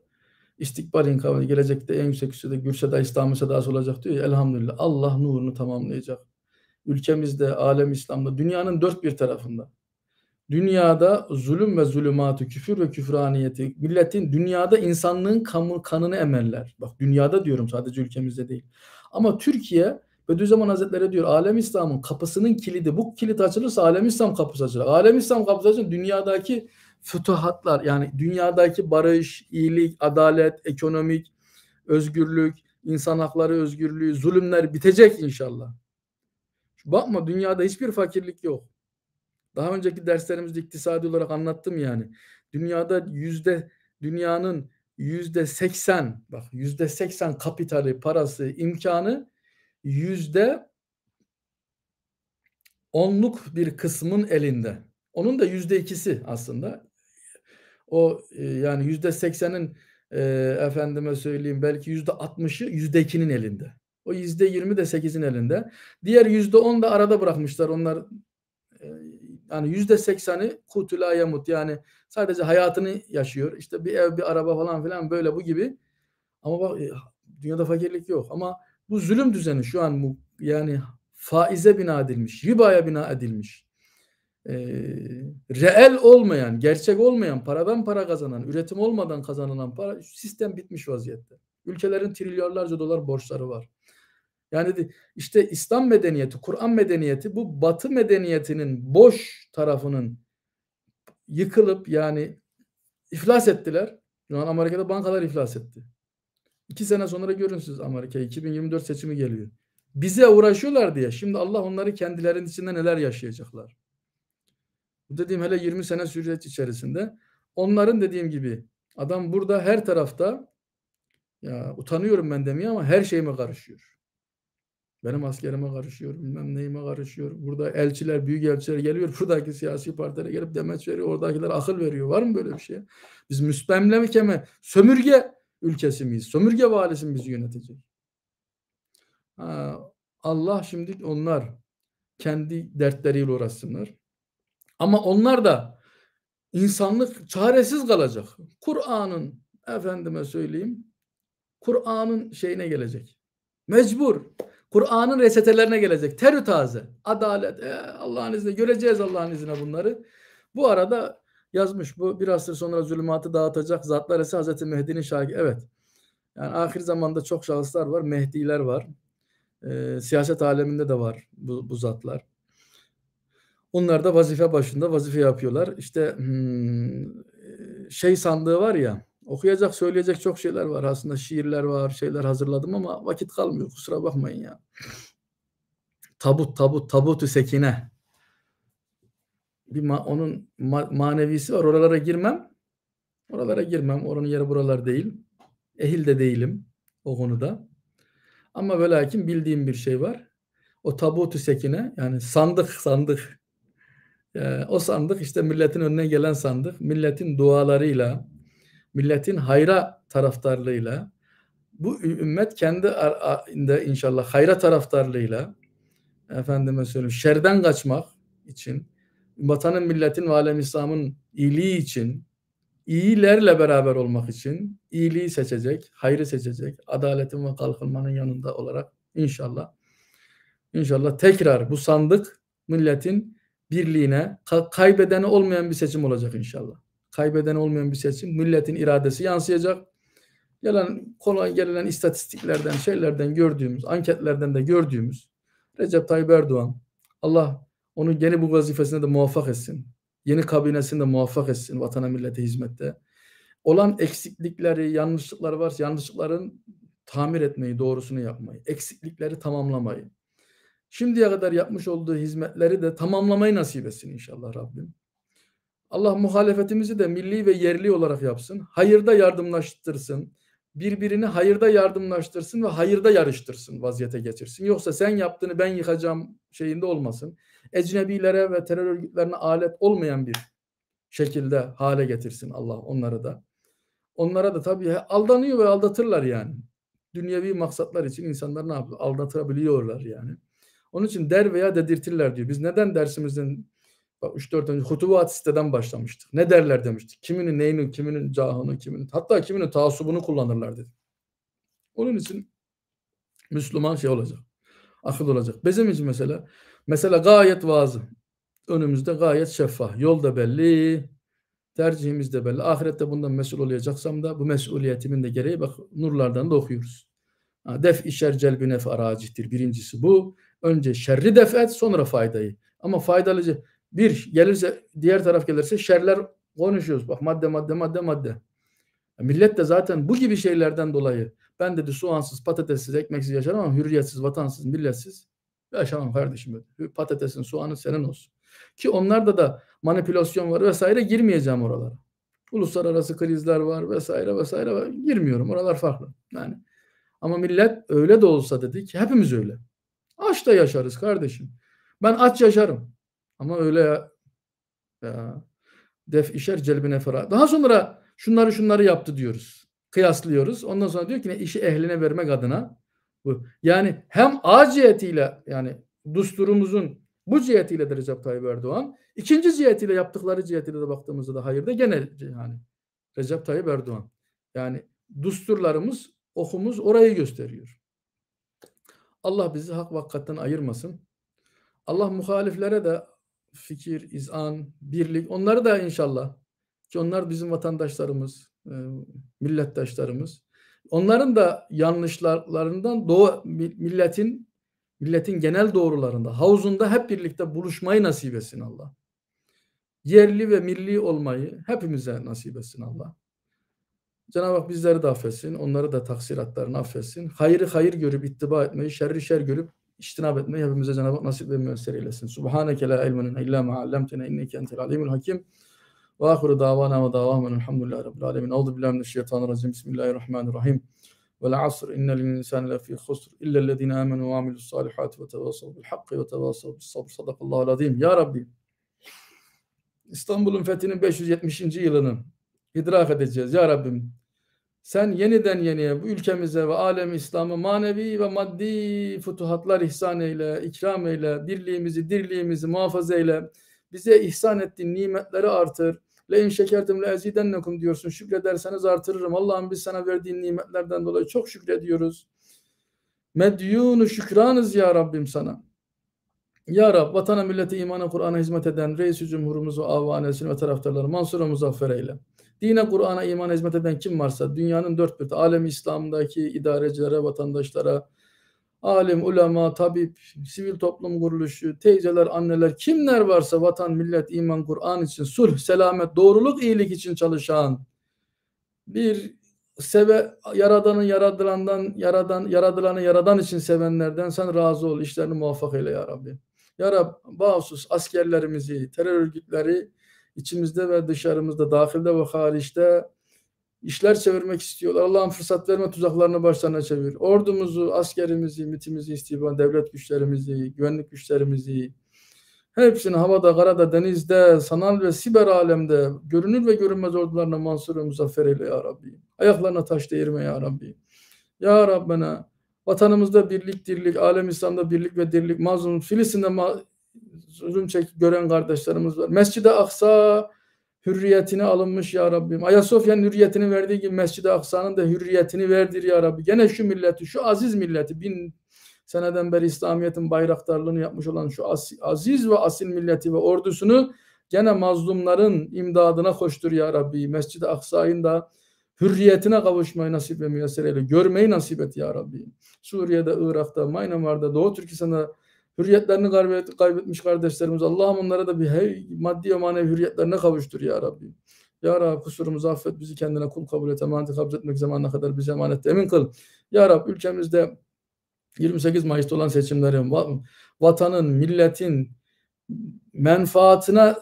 istikbal inkavı gelecekte en yüksek üstüde Gülşeda İslam'ın sedası olacak diyor elhamdülillah Allah nurunu tamamlayacak. Ülkemizde, alem İslam'da, dünyanın dört bir tarafında. Dünyada zulüm ve zulümatı, küfür ve küfraniyeti, milletin dünyada insanlığın kanını emerler. Bak dünyada diyorum sadece ülkemizde değil. Ama Türkiye Bediüzzaman Hazretleri diyor alem İslam'ın kapısının kilidi bu kilit açılırsa alem İslam kapısı açılır. Alem İslam kapısı açılır. Dünyadaki fütuhatlar yani dünyadaki barış, iyilik, adalet, ekonomik, özgürlük, insan hakları özgürlüğü, zulümler bitecek inşallah. Bakma dünyada hiçbir fakirlik yok. Daha önceki derslerimizde iktisadi olarak anlattım yani. Dünyada yüzde dünyanın yüzde seksen bak yüzde seksen kapitali, parası, imkanı yüzde onluk bir kısmın elinde. Onun da yüzde ikisi aslında. O e, yani yüzde seksenin e, efendime söyleyeyim belki yüzde altmışı yüzde ikinin elinde. O yüzde yirmi de sekizin elinde. Diğer yüzde on da arada bırakmışlar. Onlar e, yani yüzde sekseni kutula yani sadece hayatını yaşıyor. İşte bir ev, bir araba falan filan böyle bu gibi. Ama bak e, dünyada fakirlik yok. Ama bu zulüm düzeni şu an yani faize bina edilmiş, ribaya bina edilmiş. E, reel olmayan, gerçek olmayan, paradan para kazanan, üretim olmadan kazanılan para sistem bitmiş vaziyette. Ülkelerin trilyonlarca dolar borçları var. Yani işte İslam medeniyeti, Kur'an medeniyeti bu Batı medeniyetinin boş tarafının yıkılıp yani iflas ettiler. Şu an Amerika'da bankalar iflas etti. İki sene sonra görün siz Amerika 2024 seçimi geliyor. Bize uğraşıyorlar diye. Şimdi Allah onları kendilerinin içinde neler yaşayacaklar. Bu dediğim hele 20 sene süreç içerisinde. Onların dediğim gibi adam burada her tarafta ya utanıyorum ben demiyor ama her şeyime karışıyor. Benim askerime karışıyor, bilmem neyime karışıyor. Burada elçiler, büyük elçiler geliyor. Buradaki siyasi partilere gelip demet veriyor. Oradakiler akıl veriyor. Var mı böyle bir şey? Biz müstemlemekeme sömürge ülkesi miyiz? Sömürge valisi mi bizi yönetecek? Ha, Allah şimdi onlar kendi dertleriyle uğraşsınlar. Ama onlar da insanlık çaresiz kalacak. Kur'an'ın efendime söyleyeyim Kur'an'ın şeyine gelecek. Mecbur. Kur'an'ın reçetelerine gelecek. Terü taze. Adalet. E, Allah'ın izniyle göreceğiz Allah'ın izniyle bunları. Bu arada yazmış bu bir asır sonra zulümatı dağıtacak zatlar ise Hazreti Mehdi'nin şakir. Evet. Yani ahir zamanda çok şahıslar var. Mehdiler var. E, siyaset aleminde de var bu, bu zatlar. Onlar da vazife başında vazife yapıyorlar. İşte hmm, şey sandığı var ya okuyacak söyleyecek çok şeyler var aslında şiirler var şeyler hazırladım ama vakit kalmıyor kusura bakmayın ya. Tabut tabut tabutu sekine bir ma- onun ma- manevisi var. Oralara girmem. Oralara girmem. Oranın yeri buralar değil. Ehil de değilim o konuda. Ama ve lakin bildiğim bir şey var. O tabutu sekine yani sandık sandık. Ee, o sandık işte milletin önüne gelen sandık. Milletin dualarıyla, milletin hayra taraftarlığıyla, bu ümmet kendi de inşallah hayra taraftarlığıyla efendime söyleyeyim şerden kaçmak için vatanın, milletin ve alem İslam'ın iyiliği için, iyilerle beraber olmak için iyiliği seçecek, hayrı seçecek, adaletin ve kalkınmanın yanında olarak inşallah inşallah tekrar bu sandık milletin birliğine kaybedeni olmayan bir seçim olacak inşallah. Kaybedeni olmayan bir seçim, milletin iradesi yansıyacak. Gelen kolay gelen istatistiklerden, şeylerden gördüğümüz, anketlerden de gördüğümüz Recep Tayyip Erdoğan Allah onu yeni bu vazifesinde de muvaffak etsin. Yeni kabinesinde de muvaffak etsin vatana millete hizmette. Olan eksiklikleri, yanlışlıklar varsa yanlışlıkların tamir etmeyi, doğrusunu yapmayı, eksiklikleri tamamlamayı. Şimdiye kadar yapmış olduğu hizmetleri de tamamlamayı nasip etsin inşallah Rabbim. Allah muhalefetimizi de milli ve yerli olarak yapsın. Hayırda yardımlaştırsın. Birbirini hayırda yardımlaştırsın ve hayırda yarıştırsın, vaziyete getirsin. Yoksa sen yaptığını ben yıkacağım şeyinde olmasın ecnebilere ve terör örgütlerine alet olmayan bir şekilde hale getirsin Allah onları da. Onlara da tabii aldanıyor ve aldatırlar yani. Dünyevi maksatlar için insanlar ne yapıyor? Aldatabiliyorlar yani. Onun için der veya dedirtirler diyor. Biz neden dersimizin 3-4 önce hutubat siteden başlamıştık. Ne derler demiştik. Kiminin neyini, kiminin cahını, kiminin hatta kiminin taasubunu kullanırlar dedi. Onun için Müslüman şey olacak. Akıl olacak. Bizim için mesela Mesela gayet vazı. Önümüzde gayet şeffaf. Yol da belli. Tercihimiz de belli. Ahirette bundan mesul olacaksam da bu mesuliyetimin de gereği bak nurlardan da okuyoruz. Def işer celbi nef aracihtir. Birincisi bu. Önce şerri def et sonra faydayı. Ama faydalıcı bir gelirse diğer taraf gelirse şerler konuşuyoruz. Bak madde madde madde madde. Millet de zaten bu gibi şeylerden dolayı ben dedi soğansız, patatessiz, ekmeksiz yaşar ama hürriyetsiz, vatansız, milletsiz Yaşamam kardeşim. Patatesin, soğanın senin olsun. Ki onlarda da manipülasyon var vesaire girmeyeceğim oralara. Uluslararası krizler var vesaire vesaire girmiyorum. Oralar farklı. Yani ama millet öyle de olsa dedik hepimiz öyle. Aç da yaşarız kardeşim. Ben aç yaşarım. Ama öyle ya, ya def işer celbine ferah. Daha sonra şunları şunları yaptı diyoruz. Kıyaslıyoruz. Ondan sonra diyor ki ne işi ehline vermek adına bu. Yani hem A cihetiyle yani dusturumuzun bu cihetiyle de Recep Tayyip Erdoğan. ikinci cihetiyle yaptıkları cihetiyle de baktığımızda da hayırda gene yani Recep Tayyip Erdoğan. Yani dusturlarımız, okumuz orayı gösteriyor. Allah bizi hak vakkatten ayırmasın. Allah muhaliflere de fikir, izan, birlik onları da inşallah ki onlar bizim vatandaşlarımız, e, millettaşlarımız onların da yanlışlarından doğu milletin milletin genel doğrularında havuzunda hep birlikte buluşmayı nasip etsin Allah. Yerli ve milli olmayı hepimize nasip etsin Allah. Cenab-ı Hak bizleri de affetsin. Onları da taksiratlarını affetsin. Hayrı hayır görüp ittiba etmeyi, şerri şer görüp iştinab etmeyi hepimize Cenab-ı Hak nasip ve müessir eylesin. Subhaneke la ilmenin illa ma'allemtene inneke entel alimul hakim. Ve ahiru davana ve davamen elhamdülillahi rabbil alemin. Euzu billahi mineşşeytanirracim. Bismillahirrahmanirrahim. Vel asr innel insan lefî husr illellezîne amenu ve amilus salihati ve tevasav bil hakki ve tevasav bis sabr. Sadakallahu azim. Ya Rabbi İstanbul'un fethinin 570. yılını idrak edeceğiz ya Rabbim. Sen yeniden yeniye bu ülkemize ve alemi İslam'ı manevi ve maddi futuhatlar ihsan eyle, ikram eyle, birliğimizi, dirliğimizi muhafaza eyle. Bize ihsan ettiğin nimetleri artır. Le in şekertum le ezidennekum diyorsun. Şükrederseniz artırırım. Allah'ım biz sana verdiğin nimetlerden dolayı çok şükrediyoruz. Medyunu şükranız ya Rabbim sana. Ya Rab vatana millete imana Kur'an'a hizmet eden reis cumhurumuz ve avanesini ve taraftarları mansura muzaffer eyle. Dine Kur'an'a imana hizmet eden kim varsa dünyanın dört bir alemi İslam'daki idarecilere, vatandaşlara, alim, ulema, tabip, sivil toplum kuruluşu, teyzeler, anneler, kimler varsa vatan, millet, iman, Kur'an için sulh, selamet, doğruluk, iyilik için çalışan bir seve yaradanın yaradılandan yaradan yaradılanı yaradan için sevenlerden sen razı ol işlerini muvaffak eyle ya Rabbi. Ya Rab bağımsız askerlerimizi terör örgütleri içimizde ve dışarımızda dahilde ve hariçte işler çevirmek istiyorlar. Allah'ın fırsat verme tuzaklarını başlarına çevir. Ordumuzu, askerimizi, mitimizi, istihbarat, devlet güçlerimizi, güvenlik güçlerimizi, hepsini havada, karada, denizde, sanal ve siber alemde görünür ve görünmez ordularına mansur ve muzaffer eyle ya Rabbi. Ayaklarına taş değirme ya Rabbi. Ya Rabbena vatanımızda birlik, dirlik, alem İslam'da birlik ve dirlik, mazlum Filistin'de ma zulüm çek gören kardeşlerimiz var. Mescid-i Aksa Hürriyetini alınmış ya Rabbim. Ayasofya'nın hürriyetini verdiği gibi Mescid-i Aksa'nın da hürriyetini verdir ya Rabbi. Gene şu milleti, şu aziz milleti bin seneden beri İslamiyet'in bayraktarlığını yapmış olan şu aziz ve asil milleti ve ordusunu gene mazlumların imdadına koştur ya Rabbi. Mescid-i Aksa'nın da hürriyetine kavuşmayı nasip ve müyesser eyle. Görmeyi nasip et ya Rabbi. Suriye'de, Irak'ta, Maynamar'da, Doğu Türkistan'da Hürriyetlerini kaybetmiş kardeşlerimiz Allah'ım onlara da bir hey, maddi ve manevi hürriyetlerine kavuştur ya Rabbi. Ya Rabbi kusurumuzu affet bizi kendine kul kabul et emaneti kabul etmek zamanına kadar bize emanet emin kıl. Ya Rabbi ülkemizde 28 Mayıs'ta olan seçimlerin vatanın, milletin menfaatine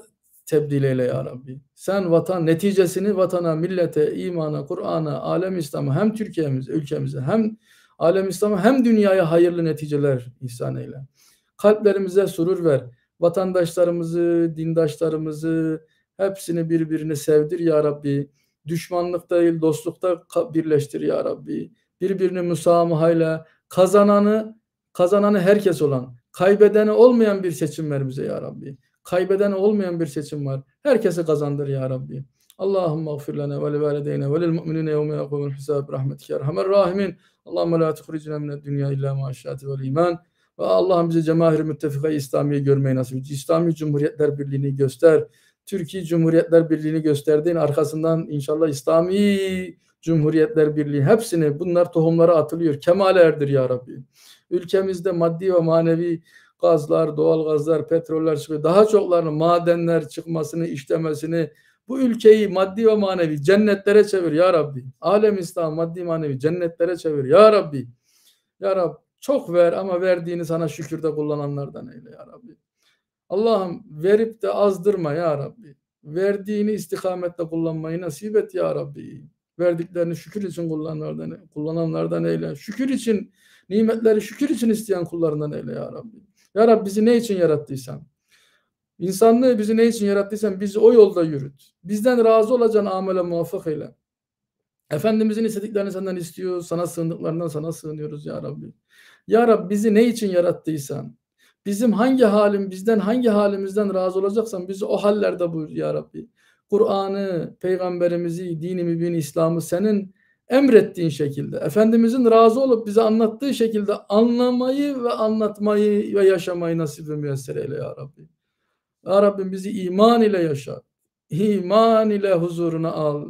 tebdil eyle ya Rabbi. Sen vatan neticesini vatana, millete, imana, Kur'an'a, alem İslam'a hem Türkiye'mize, ülkemize hem alem İslam'a hem dünyaya hayırlı neticeler ihsan eyle. Kalplerimize surur ver. Vatandaşlarımızı, dindaşlarımızı hepsini birbirini sevdir ya Rabbi. Düşmanlık değil dostlukta birleştir ya Rabbi. Birbirini müsamahayla kazananı kazananı herkes olan, kaybedeni olmayan bir seçim ver bize ya Rabbi. Kaybeden olmayan bir seçim var. herkesi kazandır ya Rabbi. Allahümme gfir lana ve livalideyne ve lil mu'minine yevme yakumul hisab rahmetike erhamer rahimin. Allahümme la tuhricna mined dünya illa ma şaati iman. Ve Allah'ım bize Cemahir Müttefika İslamiye görmeyi nasip et. İslami Cumhuriyetler Birliği'ni göster. Türkiye Cumhuriyetler Birliği'ni gösterdiğin arkasından inşallah İslami Cumhuriyetler Birliği hepsini bunlar tohumlara atılıyor. Kemale erdir ya Rabbi. Ülkemizde maddi ve manevi gazlar, doğal gazlar, petroller çıkıyor. Daha çoklarını madenler çıkmasını, işlemesini bu ülkeyi maddi ve manevi cennetlere çevir ya Rabbi. Alem İslam maddi manevi cennetlere çevir ya Rabbi. Ya Rabbi. Çok ver ama verdiğini sana şükürde kullananlardan eyle ya Rabbi. Allah'ım verip de azdırma ya Rabbi. Verdiğini istikamette kullanmayı nasip et ya Rabbi. Verdiklerini şükür için kullananlardan, kullananlardan eyle. Şükür için, nimetleri şükür için isteyen kullarından eyle ya Rabbi. Ya Rabbi bizi ne için yarattıysan, İnsanlığı bizi ne için yarattıysan bizi o yolda yürüt. Bizden razı olacağın amele muvaffak eyle. Efendimizin istediklerini senden istiyor. Sana sığındıklarından sana sığınıyoruz ya Rabbi. Ya Rab bizi ne için yarattıysan, bizim hangi halim, bizden hangi halimizden razı olacaksan bizi o hallerde buyur Ya Rabbi. Kur'an'ı, peygamberimizi, dini mübin İslam'ı senin emrettiğin şekilde, Efendimizin razı olup bize anlattığı şekilde anlamayı ve anlatmayı ve yaşamayı nasip ve müyesser eyle ya Rabbi. Ya Rabbim bizi iman ile yaşa. İman ile huzuruna al.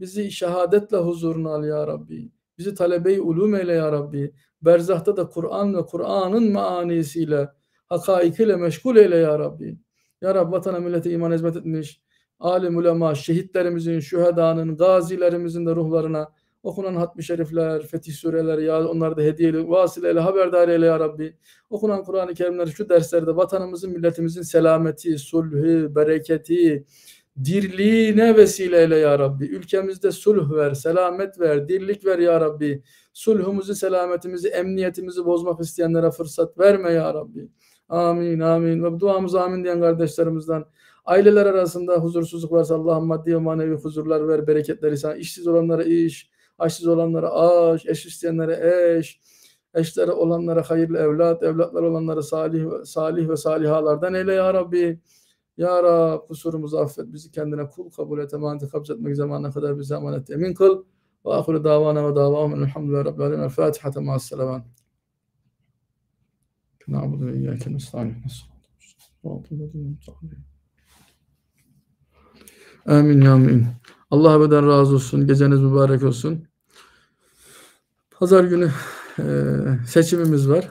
Bizi şehadetle huzuruna al ya Rabbi. Bizi talebe-i ulum eyle ya Rabbi. Berzahta da Kur'an ve Kur'an'ın maanisiyle, hakaikiyle meşgul eyle ya Rabbi. Ya Rabbi vatana millete iman hizmet etmiş, alim ulema, şehitlerimizin, şühedanın, gazilerimizin de ruhlarına okunan hatmi şerifler, fetih sureleri ya onları da hediyeli, vasileyle haberdar eyle ya Rabbi. Okunan Kur'an-ı Kerimler şu derslerde vatanımızın, milletimizin selameti, sulhü, bereketi, dirliğine vesile eyle ya Rabbi. Ülkemizde sulh ver, selamet ver, dirlik ver ya Rabbi. Sulhumuzu, selametimizi, emniyetimizi bozmak isteyenlere fırsat verme ya Rabbi. Amin, amin. Ve duamız amin diyen kardeşlerimizden. Aileler arasında huzursuzluk varsa Allah'ım maddi ve manevi huzurlar ver, bereketler ihsan. İşsiz olanlara iş, açsız olanlara aş, eş isteyenlere eş, eşleri olanlara hayırlı evlat, evlatlar olanlara salih, salih ve salihalardan eyle ya Rabbi. Ya Rab kusurumuzu affet, bizi kendine kul kabul et, emaneti etmek zamanına kadar bize emanet emin kıl. Ve ahire davana ve davamın elhamdülillah Rabbil alemin. El Fatiha ma'a selavan. Nâbudu ve iyyâke nestaîn. Amin ya amin. Allah abiden razı olsun. Geceniz mübarek olsun. Pazar günü e, seçimimiz var.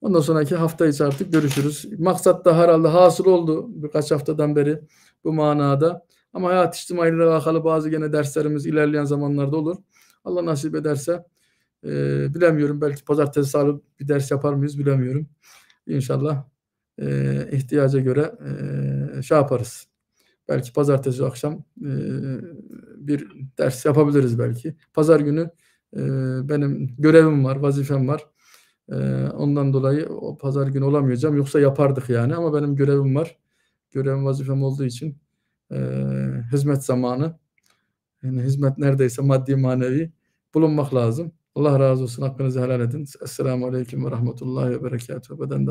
Ondan sonraki hafta içi artık görüşürüz. Maksat da herhalde hasıl oldu birkaç haftadan beri bu manada. Ama hayat içtimaiyle alakalı bazı gene derslerimiz ilerleyen zamanlarda olur. Allah nasip ederse e, bilemiyorum. Belki pazartesi salı bir ders yapar mıyız bilemiyorum. İnşallah e, ihtiyaca göre e, şey yaparız. Belki pazartesi akşam e, bir ders yapabiliriz belki. Pazar günü e, benim görevim var, vazifem var. E, ondan dolayı o pazar günü olamayacağım. Yoksa yapardık yani ama benim görevim var. Görevim vazifem olduğu için e, hizmet zamanı yani hizmet neredeyse maddi manevi bulunmak lazım. Allah razı olsun. Hakkınızı helal edin. Esselamu Aleyküm ve Rahmetullahi ve Berekatuhu. Beden